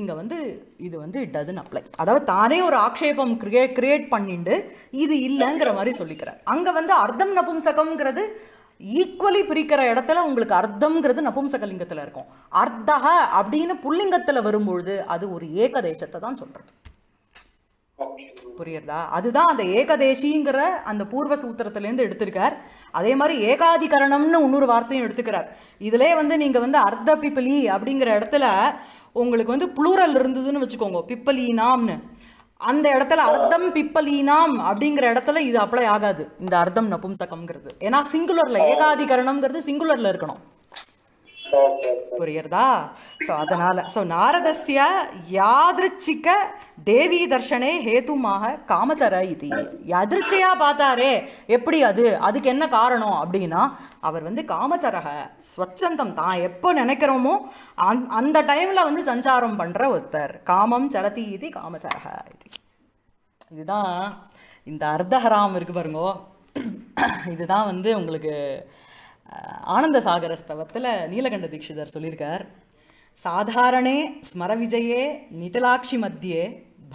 இங்கே வந்து இது வந்து இட் டசன் அப்ளை அதாவது தானே ஒரு ஆக்ஷேபம் கிரியேட் கிரியேட் பண்ணிட்டு இது இல்லைங்கிற மாதிரி சொல்லிக்கிறார் அங்கே வந்து அர்த்தம் நபும்சகம்ங்கிறது ஈக்குவலி பிரிக்கிற இடத்துல உங்களுக்கு அர்த்தம்ங்கிறது நபும்சகலிங்கத்தில் இருக்கும் அர்த்தக அப்படின்னு புல்லிங்கத்தில் வரும்பொழுது அது ஒரு ஏகதேசத்தை தான் சொல்கிறது புரியுதா அதுதான் அந்த ஏகதேசிங்கிற அந்த பூர்வ சூத்திரத்திலேருந்து எடுத்திருக்கார் அதே மாதிரி ஏகாதிகரணம்னு இன்னொரு வார்த்தையும் எடுத்துக்கிறார் இதிலே வந்து நீங்கள் வந்து அர்த்த பிப்பலி அப்படிங்கிற இடத்துல உங்களுக்கு வந்து புளூரல் இருந்ததுன்னு வச்சுக்கோங்க பிப்பலீனாம்னு அந்த இடத்துல அர்த்தம் பிப்பலீனாம் அப்படிங்கிற இடத்துல இது அப்ளை ஆகாது இந்த அர்த்தம் நபும்சகம்ங்கிறது ஏன்னா சிங்குலரில் ஏகாதிகரணம்ங்கிறது சிங்குலரில் இருக்கணும் புரியுறதா ஸோ அதனால ஸோ நாரதஸ்ய யாதிருச்சிக்க தேவி தர்ஷனே ஹேதுமாக காமச்சர இது அதிர்ச்சியா பார்த்தாரே எப்படி அது அதுக்கு என்ன காரணம் அப்படின்னா அவர் வந்து காமச்சரக ஸ்வச்சந்தம் தான் எப்போ நினைக்கிறோமோ அந் அந்த டைமில் வந்து சஞ்சாரம் பண்ணுற ஒருத்தர் காமம் சரதி இது காமச்சரக இது இதுதான் இந்த அர்த்தஹராம் இருக்குது பாருங்கோ இதுதான் வந்து உங்களுக்கு ஆனந்த சாகர ஸ்தவத்தில் நீலகண்ட தீட்சிதர் சொல்லியிருக்கார் சாதாரணே ஸ்மரவிஜயே நிட்டலாட்சி மத்தியே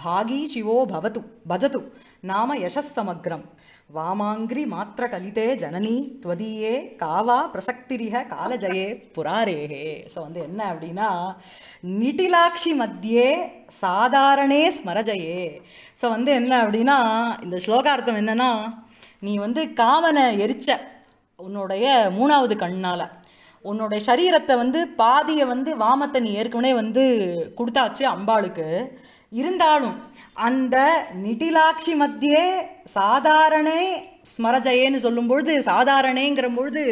பாகி சிவோ பவது பஜது நாம சமக்ரம் வாமாங்கிரி மாத்திர கலிதே ஜனனி துவதியே காவா பிரசக்திரிக காலஜயே புராரேகே ஸோ வந்து என்ன அப்படின்னா நிட்டிலாட்சி மத்தியே சாதாரணே ஸ்மரஜயே ஸோ வந்து என்ன அப்படின்னா இந்த ஸ்லோகார்த்தம் என்னென்னா நீ வந்து காமனை எரிச்ச உன்னுடைய மூணாவது கண்ணால் உன்னுடைய சரீரத்தை வந்து பாதியை வந்து வாமத்தை நீ ஏற்கனவே வந்து கொடுத்தாச்சு அம்பாளுக்கு இருந்தாலும் அந்த நிட்டிலாட்சி மத்தியே சாதாரணே ஸ்மரஜயேன்னு சொல்லும் பொழுது சாதாரணேங்கிற பொழுது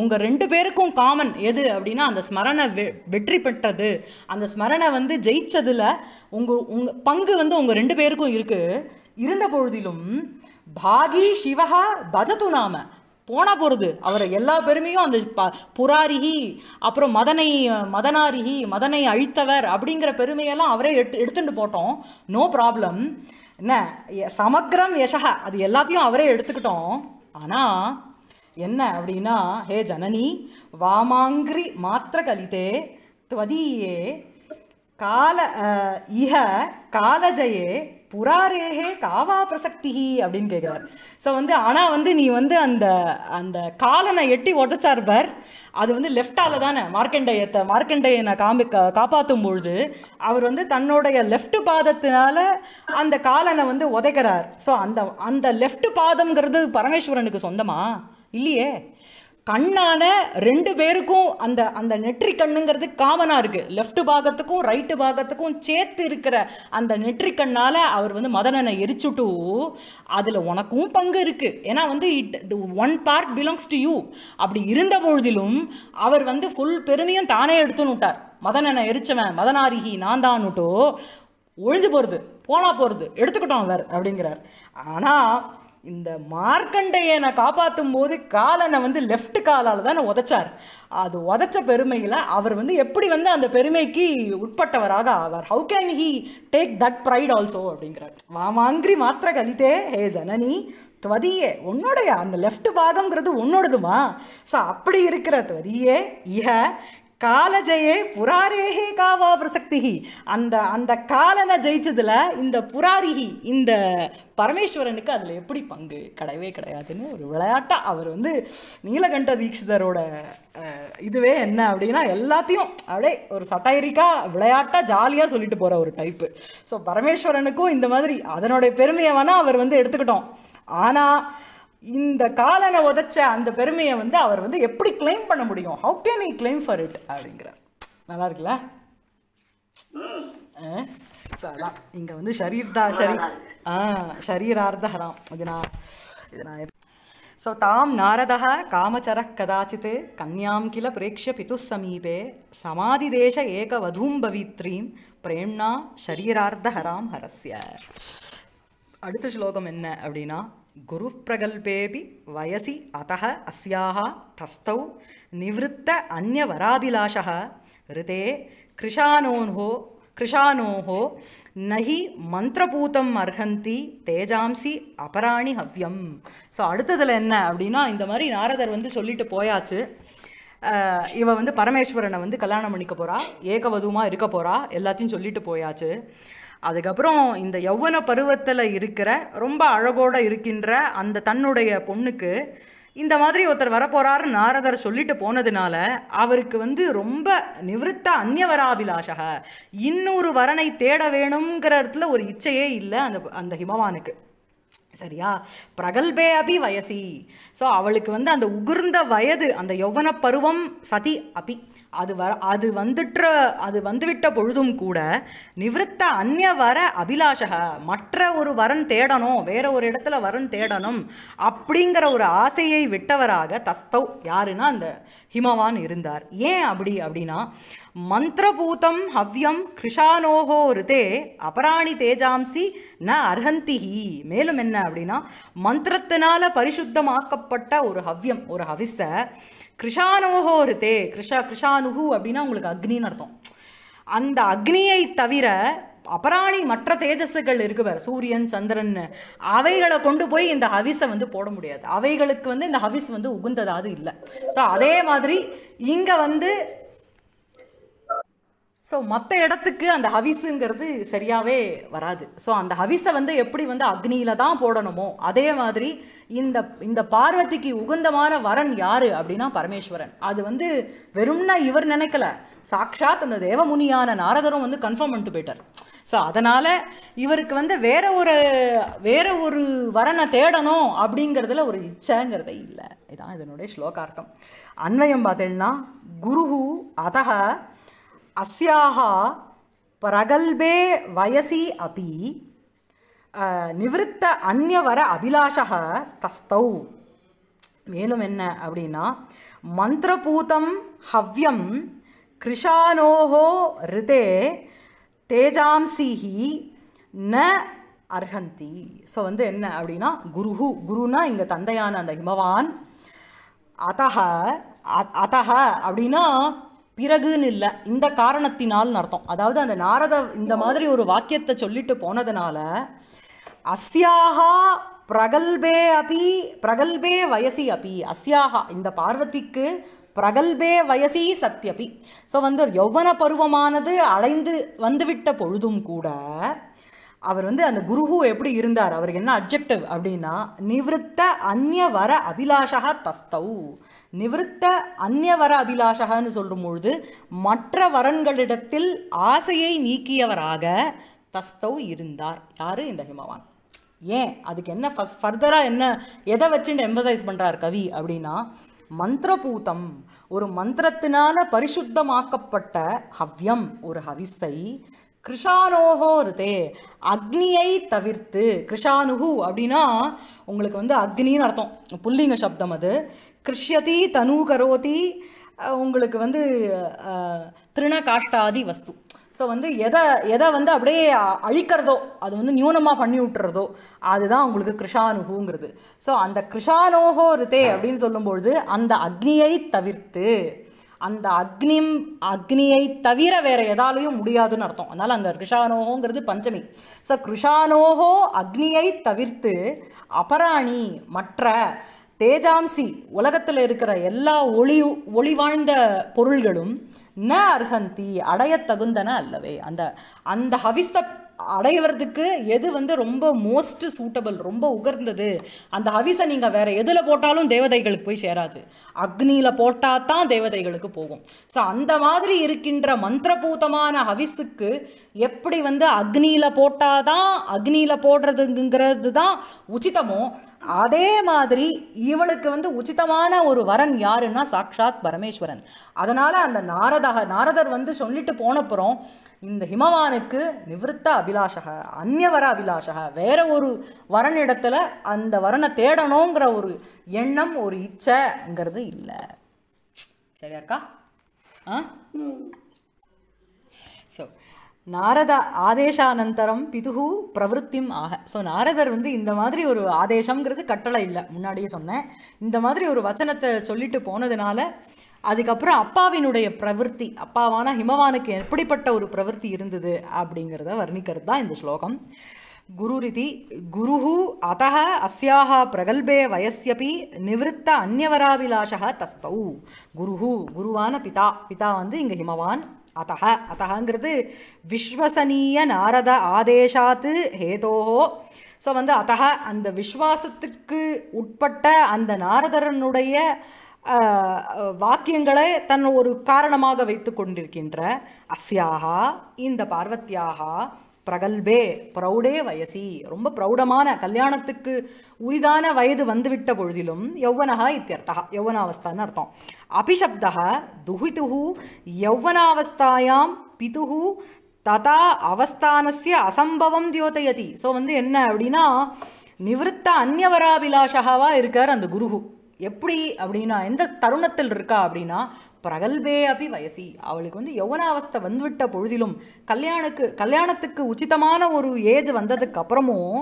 உங்கள் ரெண்டு பேருக்கும் காமன் எது அப்படின்னா அந்த ஸ்மரணை வெ வெற்றி பெற்றது அந்த ஸ்மரணை வந்து ஜெயிச்சதில் உங்கள் உங்கள் பங்கு வந்து உங்கள் ரெண்டு பேருக்கும் இருக்குது இருந்த பொழுதிலும் பாகி சிவகா பஜது நாம போனால் போகிறது அவர் எல்லா பெருமையும் அந்த ப புராரிகி அப்புறம் மதனை மதனாரிகி மதனை அழித்தவர் அப்படிங்கிற பெருமையெல்லாம் அவரே எடுத்து எடுத்துட்டு போட்டோம் நோ ப்ராப்ளம் என்ன சமக்ரம் யசக அது எல்லாத்தையும் அவரே எடுத்துக்கிட்டோம் ஆனால் என்ன அப்படின்னா ஹே ஜனனி வாமாங்கிரி மாத்திர கலிதே துவதீயே கால இஹ காலஜயே புராரேகே காவா பிரசக்தி அப்படின்னு கேட்குறாரு ஸோ வந்து ஆனால் வந்து நீ வந்து அந்த அந்த காலனை எட்டி உடச்சார் அது வந்து லெஃப்டால தானே மார்க்கண்டையத்தை மார்க்கண்டையனை காமி காப்பாற்றும் பொழுது அவர் வந்து தன்னுடைய லெஃப்ட் பாதத்தினால அந்த காலனை வந்து உதைக்கிறார் ஸோ அந்த அந்த லெஃப்ட் பாதம்ங்கிறது பரமேஸ்வரனுக்கு சொந்தமா இல்லையே கண்ணான ரெண்டு பேருக்கும் அந்த அந்த நெற்றி கண்ணுங்கிறது காமனாக இருக்குது லெஃப்ட் பாகத்துக்கும் ரைட்டு பாகத்துக்கும் சேர்த்து இருக்கிற அந்த நெற்றி கண்ணால் அவர் வந்து மதனனை எரிச்சுட்டு அதில் உனக்கும் பங்கு இருக்குது ஏன்னா வந்து it the one part belongs to you அப்படி இருந்த பொழுதிலும் அவர் வந்து ஃபுல் பெருமையும் தானே எடுத்துன்னு விட்டார் மதனனை எரிச்சவன் மதனாரிகி நான் தான்னுட்டோ ஒழிஞ்சு போகிறது போனால் போகிறது எடுத்துக்கிட்டோம் அவர் அப்படிங்கிறார் ஆனால் இந்த மார்க்கண்டையனை காப்பாற்றும் போது காலனை வந்து லெஃப்ட் காலால் தான் உதச்சார் அது உதைச்ச பெருமையில் அவர் வந்து எப்படி வந்து அந்த பெருமைக்கு உட்பட்டவராக ஆவார் how can he take that pride also அப்படிங்கிறார் வாமாங்கிரி மாத்திர கலித்தே ஹே ஜனனி துவதியே உன்னோடைய அந்த லெஃப்ட் பாகம்ங்கிறது உன்னோடதுமா ஸோ அப்படி இருக்கிற துவதியே இஹ காலஜயே புராரேகே காவா பிரசக்தி அந்த அந்த காலனை ஜெயிச்சதில் இந்த புராரிகி இந்த பரமேஸ்வரனுக்கு அதில் எப்படி பங்கு கிடையவே கிடையாதுன்னு ஒரு விளையாட்டாக அவர் வந்து நீலகண்ட தீட்சிதரோட இதுவே என்ன அப்படின்னா எல்லாத்தையும் அப்படியே ஒரு சட்டாயரிக்காக விளையாட்டாக ஜாலியாக சொல்லிட்டு போகிற ஒரு டைப்பு ஸோ பரமேஸ்வரனுக்கும் இந்த மாதிரி அதனுடைய பெருமையை வேணால் அவர் வந்து எடுத்துக்கிட்டோம் ஆனால் இந்த காலனை உதச்ச அந்த பெருமையை வந்து அவர் வந்து எப்படி கிளைம் பண்ண முடியும் how can I claim for it அப்படிங்கிறார் நல்லா இருக்குல்ல ஸோ அதான் இங்கே வந்து ஷரீர்தா ஷரீ ஆ ஷரீரார்த்தஹராம் இது நான் இது நான் ஸோ தாம் நாரதः கன்யாம் कदाचित् कन्यां பித்து சமீபே சமாதி தேச ஏக एकवधूं भवित्रीं பிரேம்னா शरीरार्धहरां हरस्य அடுத்த ஸ்லோகம் என்ன அப்படின்னா குருப்பிரகல்பேபி வயசி अतः अस्याः तस्थौ निवृत्त अन्यवराभिलाषः ऋते कृशानोः कृशानोः न மந்திரபூதம் அர்ஹந்தி தேஜாம்சி அபராணி ஹவ்யம் ஸோ அடுத்ததில் என்ன அப்படின்னா இந்த மாதிரி நாரதர் வந்து சொல்லிட்டு போயாச்சு இவ வந்து பரமேஸ்வரனை வந்து கல்யாணம் பண்ணிக்க போகிறா ஏகவதுமாக இருக்க போகிறா எல்லாத்தையும் சொல்லிட்டு போயாச்சு அதுக்கப்புறம் இந்த யௌவன பருவத்தில் இருக்கிற ரொம்ப அழகோடு இருக்கின்ற அந்த தன்னுடைய பொண்ணுக்கு இந்த மாதிரி ஒருத்தர் வரப்போகிறாரு நாரதர் சொல்லிட்டு போனதுனால அவருக்கு வந்து ரொம்ப நிவிருத்த அந்நியவராபிலாஷக இன்னொரு வரனை தேட வேணுங்கிற இடத்துல ஒரு இச்சையே இல்லை அந்த அந்த ஹிமவானுக்கு சரியா பிரகல்பே அபி வயசி ஸோ அவளுக்கு வந்து அந்த உகிர்ந்த வயது அந்த யௌவன பருவம் சதி அபி அது வ அது வந்துற்ற அது வந்துவிட்ட பொழுதும் கூட நிவர்த்த அந்நிய வர அபிலாஷக மற்ற ஒரு வரன் தேடணும் வேற ஒரு இடத்துல வரன் தேடணும் அப்படிங்கிற ஒரு ஆசையை விட்டவராக தஸ்தவ் யாருன்னா அந்த ஹிமவான் இருந்தார் ஏன் அப்படி அப்படின்னா மந்திரபூதம் ஹவ்யம் கிருஷானோகோ ருதே அபராணி தேஜாம்சி ந அர்ஹந்திஹி மேலும் என்ன அப்படின்னா மந்திரத்தினால பரிசுத்தமாக்கப்பட்ட ஒரு ஹவ்யம் ஒரு ஹவிஸை கிருஷானுகோ ரித்தே கிருஷா கிருஷானுகு அப்படின்னா உங்களுக்கு அக்னின்னு அர்த்தம் அந்த அக்னியை தவிர அபராணி மற்ற தேஜஸுகள் இருக்குவர் சூரியன் சந்திரன் அவைகளை கொண்டு போய் இந்த ஹவிஸை வந்து போட முடியாது அவைகளுக்கு வந்து இந்த ஹவிஸ் வந்து உகுந்ததாவது இல்லை ஸோ அதே மாதிரி இங்கே வந்து ஸோ மற்ற இடத்துக்கு அந்த ஹவிஸுங்கிறது சரியாகவே வராது ஸோ அந்த ஹவிஸை வந்து எப்படி வந்து அக்னியில் தான் போடணுமோ அதே மாதிரி இந்த இந்த பார்வதிக்கு உகந்தமான வரன் யார் அப்படின்னா பரமேஸ்வரன் அது வந்து வெறும்னா இவர் நினைக்கல சாக்ஷாத் அந்த தேவமுனியான நாரதரும் வந்து கன்ஃபார்ம் பண்ணிட்டு போயிட்டார் ஸோ அதனால் இவருக்கு வந்து வேற ஒரு வேற ஒரு வரனை தேடணும் அப்படிங்கிறதுல ஒரு இச்சைங்கிறதே இல்லை இதுதான் இதனுடைய ஸ்லோகார்த்தம் அன்வயம் பார்த்தேன்னா குரு அதக अस्याः प्रगल्भे वयसि अपि நிவிருத்த அந்நவர அபிலாஷக தஸ்தௌ மேலும் என்ன அப்படின்னா மந்திரபூதம் ஹவ்யம் கிருஷானோஹோ ரிதே தேஜாம்சிஹி ந அர்ஹந்தி ஸோ வந்து என்ன அப்படின்னா குருஹு குருனா இங்கே தந்தையான அந்த ஹிமவான் அத்த அத்த அப்படின்னா பிறகுன்னு இல்லை இந்த காரணத்தினால்னு அர்த்தம் அதாவது அந்த நாரத இந்த மாதிரி ஒரு வாக்கியத்தை சொல்லிட்டு போனதுனால அஸ்யாகா பிரகல்பே அபி பிரகல்பே வயசி அபி அஸ்யாகா இந்த பார்வதிக்கு பிரகல்பே வயசி சத்யபி ஸோ வந்து யௌவன பருவமானது அடைந்து வந்துவிட்ட பொழுதும் கூட அவர் வந்து அந்த குருஹு எப்படி இருந்தார் அவருக்கு என்ன அப்ஜெக்டிவ் அப்படின்னா நிவிருத்த அந்நியவர அபிலாஷகா தஸ்தௌ நிவிருத்த அந்நியவர அபிலாஷகன்னு சொல்லும் பொழுது மற்ற வரன்களிடத்தில் ஆசையை நீக்கியவராக தஸ்தௌ இருந்தார் யார் இந்த ஹிமவான் ஏன் அதுக்கு என்ன ஃபஸ்ட் ஃபர்தராக என்ன எதை வச்சுட்டு எம்பசைஸ் பண்ணுறார் கவி அப்படின்னா மந்திரபூதம் ஒரு மந்திரத்தினால பரிசுத்தமாக்கப்பட்ட ஹவ்யம் ஒரு ஹவிசை கிருஷானோகோ அக்னியை தவிர்த்து கிருஷானுகு அப்படின்னா உங்களுக்கு வந்து அக்னின்னு அர்த்தம் புல்லிங்க சப்தம் அது கிருஷ்யதி தனு கரோதி உங்களுக்கு வந்து திருணகாஷ்டாதி வஸ்து ஸோ வந்து எதை எதை வந்து அப்படியே அழிக்கிறதோ அது வந்து நியூனமாக பண்ணி விட்டுறதோ அதுதான் உங்களுக்கு கிருஷானுகுங்கிறது ஸோ அந்த கிருஷானோகோ ருதே அப்படின்னு சொல்லும்பொழுது அந்த அக்னியை தவிர்த்து அந்த அக்னி அக்னியை தவிர வேற எதாலையும் முடியாதுன்னு அர்த்தம் அதனால் அங்கே கிருஷானோகோங்கிறது பஞ்சமி ஸோ கிருஷானோகோ அக்னியை தவிர்த்து அபராணி மற்ற தேஜாம்சி உலகத்தில் இருக்கிற எல்லா ஒளி ஒளி வாழ்ந்த பொருள்களும் ந அர்ஹந்தி அடைய தகுந்தன அல்லவே அந்த அந்த ஹவிஸ்த அடைவறதுக்கு எது வந்து ரொம்ப மோஸ்ட் சூட்டபிள் ரொம்ப உகர்ந்தது அந்த ஹவிசை நீங்கள் வேறு எதில் போட்டாலும் தேவதைகளுக்கு போய் சேராது அக்னியில் போட்டால் தான் தேவதைகளுக்கு போகும் ஸோ அந்த மாதிரி இருக்கின்ற மந்திரபூதமான ஹவிஸுக்கு எப்படி வந்து அக்னியில் போட்டால் தான் அக்னியில் போடுறதுங்கிறது தான் உச்சிதமோ அதே மாதிரி இவளுக்கு வந்து உச்சிதமான ஒரு வரன் யாருன்னா சாக்ஷாத் பரமேஸ்வரன் அதனால் அந்த நாரதக நாரதர் வந்து சொல்லிட்டு போனப்புறம் இந்த ஹிமவானுக்கு நிவர்த்த அபிலாஷக அந்நியவர அபிலாஷக வேற ஒரு வரன் அந்த வரனை தேடணுங்கிற ஒரு எண்ணம் ஒரு இச்சைங்கிறது இல்லை சரியா இருக்கா ஆ ஸோ நாரத ஆதேசானந்தரம் பிதுகு பிரவருத்தியும் ஆக ஸோ நாரதர் வந்து இந்த மாதிரி ஒரு ஆதேசம்ங்கிறது கட்டளை இல்லை முன்னாடியே சொன்னேன் இந்த மாதிரி ஒரு வச்சனத்தை சொல்லிட்டு போனதுனால அதுக்கப்புறம் அப்பாவினுடைய பிரவருத்தி அப்பாவான ஹிமவானுக்கு எப்படிப்பட்ட ஒரு பிரவருத்தி இருந்தது அப்படிங்கிறத வர்ணிக்கிறது தான் இந்த ஸ்லோகம் குருரிதி குருஹு அத்த அஸ்யாக பிரகல்பே வயசியபி நிவத்த அந்நியவராபிலாஷா தஸ்தௌ குருஹு குருவான பிதா பிதா வந்து இங்கே ஹிமவான் அத்த அத்தங்கிறது விஸ்வசனீய நாரத ஆதேஷாத்து ஹேதோஹோ ஸோ வந்து அத்த அந்த விஸ்வாசத்துக்கு உட்பட்ட அந்த நாரதரனுடைய வாக்கியங்களை தன் ஒரு காரணமாக வைத்து கொண்டிருக்கின்ற அஸ்யாகா இந்த பார்வத்தியாகா பிரகல்பே ப்ரௌடே வயசி ரொம்ப ப்ரௌடமான கல்யாணத்துக்கு உரிதான வயது வந்துவிட்ட பொழுதிலும் யௌவனகா இத்தியர்த்தா யௌவனாவஸ்தான் அர்த்தம் அபிஷப்தா துஹிதுஹு யௌவனாவஸ்தாயாம் பிதுஹு ததா அவஸ்தானசிய அசம்பவம் தியோதயதி ஸோ வந்து என்ன அப்படின்னா நிவிற்த்த அந்நியவராபிலாஷகாவாக இருக்கார் அந்த குருகு எப்படி அப்படின்னா எந்த தருணத்தில் இருக்கா அப்படின்னா பிரகல்பே அபி வயசி அவளுக்கு வந்து யௌவனாவஸ்தை வந்துவிட்ட பொழுதிலும் கல்யாணக்கு கல்யாணத்துக்கு உச்சிதமான ஒரு ஏஜ் வந்ததுக்கு அப்புறமும்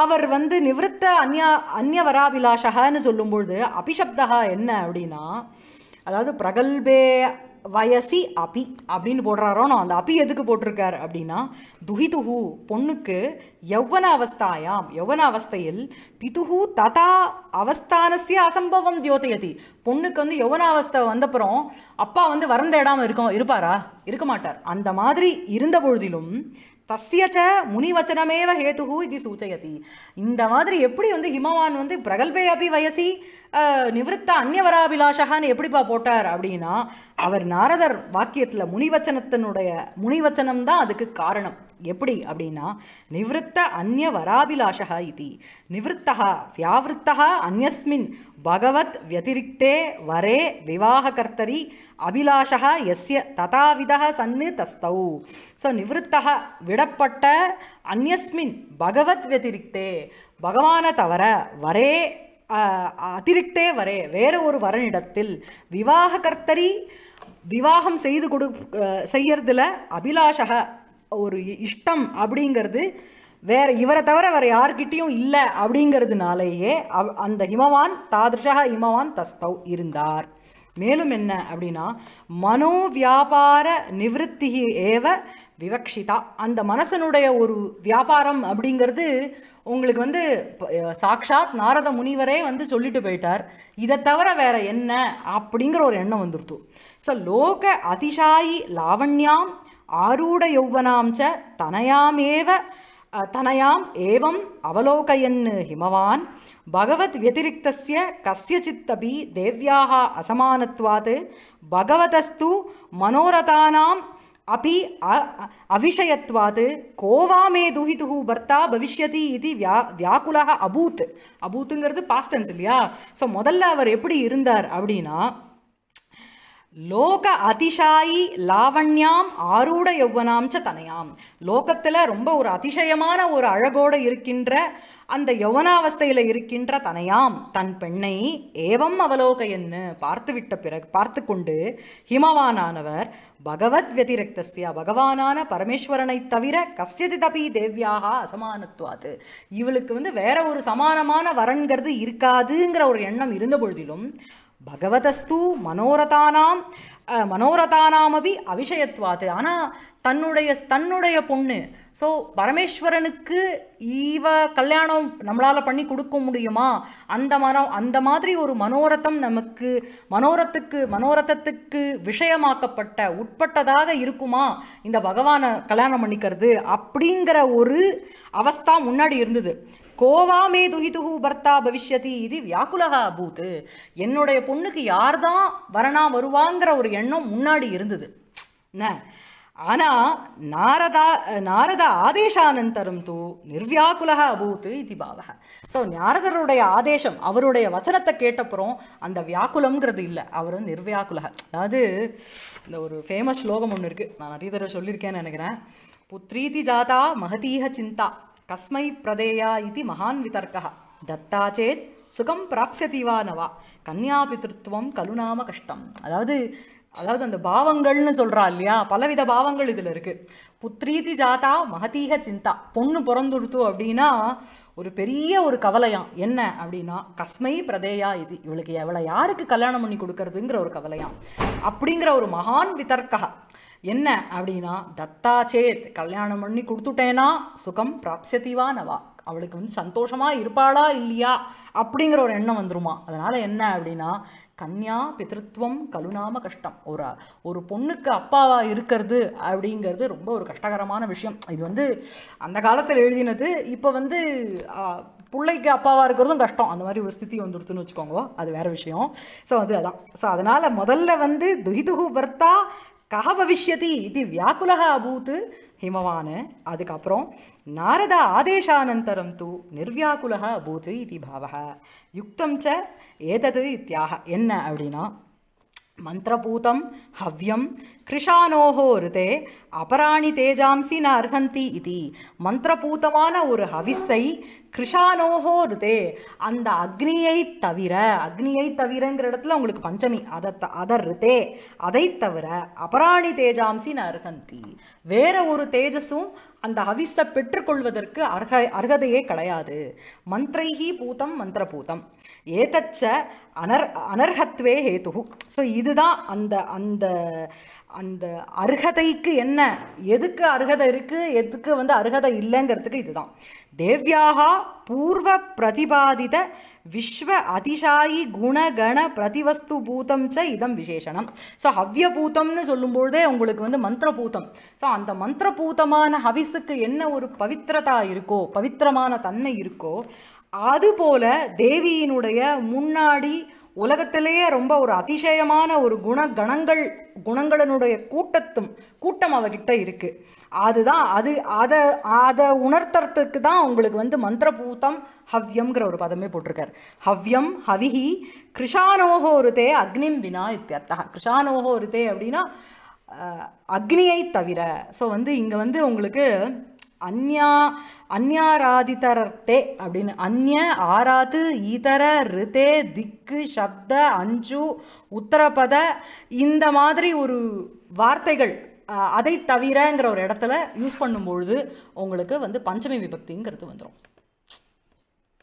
அவர் வந்து நிவிற்த்த அந்யா அந்நியவராபிலாஷகான்னு சொல்லும்பொழுது அபிஷப்தகா என்ன அப்படின்னா அதாவது பிரகல்பே வயசி அபி அப்படின்னு போடுறாரோ நான் அந்த அபி எதுக்கு போட்டிருக்கார் அப்படின்னா துஹிதுஹு பொண்ணுக்கு யௌவன அவஸ்தாயாம் யௌவன அவஸ்தையில் பிதுஹு ததா அவஸ்தானசிய அசம்பவம் தியோதயதி பொண்ணுக்கு வந்து யௌவன அவஸ்தை வந்தப்புறம் அப்பா வந்து வறந்த இடாமல் இருக்கும் இருப்பாரா இருக்க மாட்டார் அந்த மாதிரி இருந்த பொழுதிலும் தஸ்ய முனிவச்சனமேவ ஹேதுகு இது சூச்சயதி இந்த மாதிரி எப்படி வந்து ஹிமவான் வந்து பிரகல்பே அபி வயசி நிவத்த அந்நியவராபிலாஷகான்னு எப்படிப்பா போட்டார் அப்படின்னா அவர் நாரதர் வாக்கியத்தில் முனிவச்சனத்தினுடைய முனிவச்சனம் தான் அதுக்கு காரணம் எப்படி அப்படின்னா நிவத்த அந்நிய வராபிலாஷா இது நிவத்தா வியாவத்தா அந்நஸ்மின் பகவத் வத்திரிக்தே வரே விவாகர்த்தரி அபிலாஷா எஸ்ய ததாவித சன்னு தஸ்தௌ ஸோ நிவத்தா விடப்பட்ட அந்நஸ்மின் பகவத் வத்திரிக்தே பகவானை தவிர வரே அதிரிக்தே வரே வேறு ஒரு வரனிடத்தில் விவாகர்த்தரி விவாகம் செய்து கொடு செய்யறதுல அபிலாஷக ஒரு இஷ்டம் அப்படிங்கிறது வேற இவரை தவிர வேற யார்கிட்டையும் இல்லை அப்படிங்கிறதுனாலேயே அவ் அந்த இமவான் தாதிருஷாக இமவான் தஸ்தவ் இருந்தார் மேலும் என்ன அப்படின்னா மனோ வியாபார நிவத்தி ஏவ விவக்ஷிதா அந்த மனசனுடைய ஒரு வியாபாரம் அப்படிங்கிறது உங்களுக்கு வந்து சாக்ஷாத் நாரத முனிவரே வந்து சொல்லிட்டு போயிட்டார் இதை தவிர வேற என்ன அப்படிங்கிற ஒரு எண்ணம் வந்துருத்து ஸோ லோக அதிசாயி லாவண்யாம் ஆரூட ஆரூடயௌவனாஞ்ச தனயாமேவ தனயாம் ஏவம் அவலோகயன் ஹிமவான் பகவத் வத்திரிக்திய கசியச்சித்தபி தேவியாக அசமானத்வாது பகவதஸ்து மனோரதானாம் அபி அவிஷயத்வாத் கோவா மே துஹிதுஹு பர்த்தா பவிஷ்யதி இது வியா வியாக்குலாக அபூத் அபூத்துங்கிறது பாஸ்டன்ஸ் இல்லையா ஸோ முதல்ல அவர் எப்படி இருந்தார் அப்படின்னா லோக அதிசாயி லாவண்யாம் ஆரூட யௌவனாம் ச தனையாம் லோகத்தில் ரொம்ப ஒரு அதிசயமான ஒரு அழகோடு இருக்கின்ற அந்த யௌவனாவஸ்தையில் இருக்கின்ற தனையாம் தன் பெண்ணை ஏவம் அவலோக என்று பார்த்துவிட்ட பிறகு பார்த்து கொண்டு ஹிமவானானவர் பகவத் வதிரக்திய பகவானான பரமேஸ்வரனை தவிர தபி தேவியாக அசமானத்துவாது இவளுக்கு வந்து வேற ஒரு சமானமான வரன்கிறது இருக்காதுங்கிற ஒரு எண்ணம் இருந்த பொழுதிலும் பகவதஸ்து மனோரதானாம் மனோரதானாமபி அவிஷயத்வாத்து ஆனால் தன்னுடைய தன்னுடைய பொண்ணு ஸோ பரமேஸ்வரனுக்கு ஈவ கல்யாணம் நம்மளால் பண்ணி கொடுக்க முடியுமா அந்த மனோ அந்த மாதிரி ஒரு மனோரத்தம் நமக்கு மனோரத்துக்கு மனோரத்தத்துக்கு விஷயமாக்கப்பட்ட உட்பட்டதாக இருக்குமா இந்த பகவானை கல்யாணம் பண்ணிக்கிறது அப்படிங்கிற ஒரு அவஸ்தா முன்னாடி இருந்தது கோவா வாமே துஹிதுஹு பர்த்தா பவிஷ்யதி இது வியாக்குலகா அபூத் என்னுடைய பொண்ணுக்கு யார் தான் வரணா வருவாங்கிற ஒரு எண்ணம் முன்னாடி இருந்தது என்ன ஆனால் நாரதா நாரத ஆதேசானந்தரும் தூ நிர்வியாக்குலக அபூத்து இது பாவக ஸோ நாரதருடைய ஆதேசம் அவருடைய வச்சனத்தை கேட்டப்புறம் அந்த வியாக்குலங்கிறது இல்லை அவர் நிர்வியாக்குலக அதாவது இந்த ஒரு ஃபேமஸ் ஸ்லோகம் ஒன்று இருக்குது நான் நிறைய தடவை சொல்லியிருக்கேன்னு நினைக்கிறேன் புத்ரீதி ஜாதா மகதீக சிந்தா கஸ்மை பிரதேயா இது மகான் விதர்க்கः தத்தா சேத் சுகம் பிராப்சதி வா நவா கன்யாபித்திருத்துவம் கலுநாம கஷ்டம் அதாவது அதாவது அந்த பாவங்கள்னு சொல்கிறா இல்லையா பலவித பாவங்கள் இதில் இருக்குது புத்ரீதி ஜாதா மகதீக சிந்தா பொண்ணு பிறந்துடுத்து அப்படின்னா ஒரு பெரிய ஒரு கவலையாம் என்ன அப்படின்னா கஸ்மை பிரதேயா இது இவளுக்கு இவளை யாருக்கு கல்யாணம் பண்ணி கொடுக்கறதுங்கிற ஒரு கவலையாம் அப்படிங்கிற ஒரு மகான் விதர்க்கா என்ன அப்படின்னா தத்தாச்சேத் கல்யாணம் பண்ணி கொடுத்துட்டேன்னா சுகம் பிராப்சியத்திவா நவா அவளுக்கு வந்து சந்தோஷமாக இருப்பாளா இல்லையா அப்படிங்கிற ஒரு எண்ணம் வந்துருமா அதனால் என்ன அப்படின்னா கன்யா பித்திருத்துவம் கழுநாம கஷ்டம் ஒரு ஒரு பொண்ணுக்கு அப்பாவாக இருக்கிறது அப்படிங்கிறது ரொம்ப ஒரு கஷ்டகரமான விஷயம் இது வந்து அந்த காலத்தில் எழுதினது இப்போ வந்து பிள்ளைக்கு அப்பாவாக இருக்கிறதும் கஷ்டம் அந்த மாதிரி ஒரு ஸ்தித்தி வந்துடுத்துன்னு வச்சுக்கோங்க அது வேறு விஷயம் ஸோ வந்து அதான் ஸோ அதனால் முதல்ல வந்து துஹிதுகு பர்த்தா கஹ பவிஷ்யதி இது வியாக்குலக அபூத் ஹிமவான் அதுக்கப்புறம் நாரத ஆதேசானந்தரம் தூ நிர்வியாக்குலக அபூத் இது பாவக யுக்தம் ச ஏதது இத்தியாக என்ன அப்படின்னா மந்திரபூதம் ஹவ்யம் கிருஷானோகோ ருதே அபராணி தேஜாம்சி ந அர்ஹந்தி இது மந்திரபூதமான ஒரு ஹவிஸை கிருஷானோகோ ருதே அந்த அக்னியை தவிர அக்னியை தவிரங்கிற இடத்துல உங்களுக்கு பஞ்சமி அதை த அதர் ருதே அதை தவிர அபராணி தேஜாம்சி ந அர்ஹந்தி வேற ஒரு தேஜஸும் அந்த ஹவிஸை பெற்றுக்கொள்வதற்கு அர்ஹ அர்ஹதையே கிடையாது மந்திரைஹி பூதம் மந்திரபூதம் ஏதச்ச அனர் அனர்ஹத்வே ஹேதுகு ஸோ இதுதான் அந்த அந்த அந்த அருகதைக்கு என்ன எதுக்கு அருகதை இருக்குது எதுக்கு வந்து அருகதை இல்லைங்கிறதுக்கு இதுதான் தேவ்யாகா பூர்வ பிரதிபாதித விஸ்வ அதிசாயி குணகண பிரதிவஸ்து பூதம் ச இதம் விசேஷனம் ஸோ ஹவ்யபூத்தம்னு சொல்லும்பொழுதே உங்களுக்கு வந்து பூத்தம் ஸோ அந்த மந்திரபூதமான ஹவிஸுக்கு என்ன ஒரு பவித்திரதா இருக்கோ பவித்திரமான தன்மை இருக்கோ அதுபோல தேவியினுடைய முன்னாடி உலகத்திலேயே ரொம்ப ஒரு அதிசயமான ஒரு குண கணங்கள் குணங்களினுடைய கூட்டத்தும் கூட்டம் அவகிட்ட இருக்குது அதுதான் அது அதை அதை உணர்த்துறதுக்கு தான் உங்களுக்கு வந்து மந்திரபூத்தம் ஹவ்யம்ங்கிற ஒரு பதமே போட்டிருக்கார் ஹவ்யம் ஹவிஹி கிருஷானோகோ ஒருத்தே அக்னிம் வினா இத்தியர்த்தா கிருஷானோகோ ஒருத்தே அப்படின்னா அக்னியை தவிர ஸோ வந்து இங்கே வந்து உங்களுக்கு அந்யா அந்யாராதிதரர்த்தே அப்படின்னு அந்ய ஆராது இதர ரிதே திக்கு சப்த அஞ்சு உத்தரபத இந்த மாதிரி ஒரு வார்த்தைகள் அதை தவிரங்கிற ஒரு இடத்துல யூஸ் பண்ணும்பொழுது உங்களுக்கு வந்து பஞ்சமி விபக்திங்கிறது வந்துடும்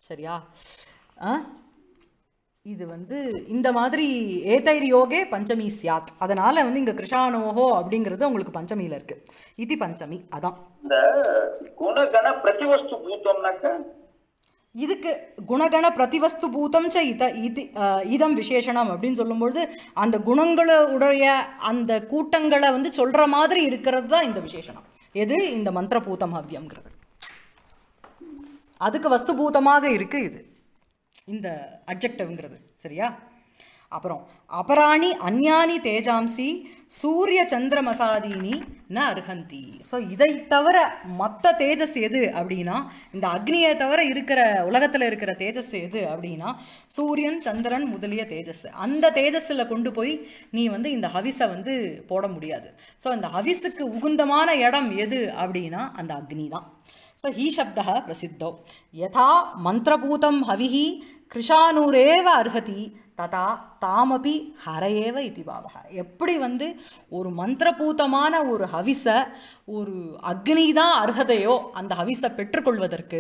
சரியா இது வந்து இந்த மாதிரி ஏதைர் யோகே பஞ்சமி சியாத் அதனால வந்து இங்க கிருஷானோகோ அப்படிங்கிறது உங்களுக்கு பஞ்சமியில இருக்கு இது பஞ்சமி அதான் இந்த குணகண பிரதிவஸ்து பூத்தம்னாக்க இதுக்கு குணகண பிரதிவஸ்து பூதம் செய் இத இது இதம் விசேஷனம் அப்படின்னு சொல்லும்பொழுது அந்த குணங்களை உடைய அந்த கூட்டங்களை வந்து சொல்கிற மாதிரி இருக்கிறது தான் இந்த விசேஷனம் எது இந்த மந்திர பூதம் ஹவ்யம்ங்கிறது அதுக்கு வஸ்து பூதமாக இருக்குது இது இந்த அப்ஜெக்டிவ்ங்கிறது சரியா அப்புறம் அபராணி அந்யானி தேஜாம்சி சூரிய சந்திர மசாதீனி ந அர்ஹந்தி ஸோ இதை தவிர மற்ற தேஜஸ் எது அப்படின்னா இந்த அக்னியை தவிர இருக்கிற உலகத்தில் இருக்கிற தேஜஸ் எது அப்படின்னா சூரியன் சந்திரன் முதலிய தேஜஸ் அந்த தேஜஸில் கொண்டு போய் நீ வந்து இந்த ஹவிஸை வந்து போட முடியாது ஸோ அந்த ஹவிஸுக்கு உகுந்தமான இடம் எது அப்படின்னா அந்த அக்னி தான் ஸோ ஹீ சப்த பிரசித்தோ யதா மந்திரபூதம் ஹவிஹி கிருஷானூரேவ அருகதி ததா தாமபி ஹரையேவ இது பாவக எப்படி வந்து ஒரு மந்திரபூதமான ஒரு ஹவிச ஒரு அக்னி தான் அருகதையோ அந்த ஹவிசை பெற்றுக்கொள்வதற்கு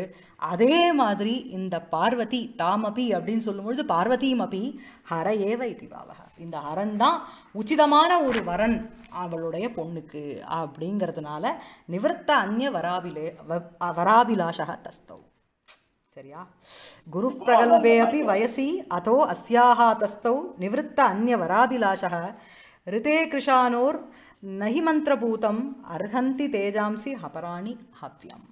அதே மாதிரி இந்த பார்வதி தாமபி அப்படின்னு சொல்லும்பொழுது பார்வதியும் அபி ஹரையேவ இது பாவக இந்த அரண் தான் உச்சிதமான ஒரு வரன் அவளுடைய பொண்ணுக்கு அப்படிங்கிறதுனால நிவர்த்த அந்நிய வராபிலே வராபிலாஷக தஸ்தவ் சரியா குரு பிரகல்பே அப்படி வயசி அதோ அஸ்யாக தஸ்தௌ நிவத்த அந்நவராபிலாஷ ரிதே கிருஷானோர் நகி மந்திரபூதம் அர்ஹந்தி தேஜாம்சி ஹபராணி ஹவ்யம்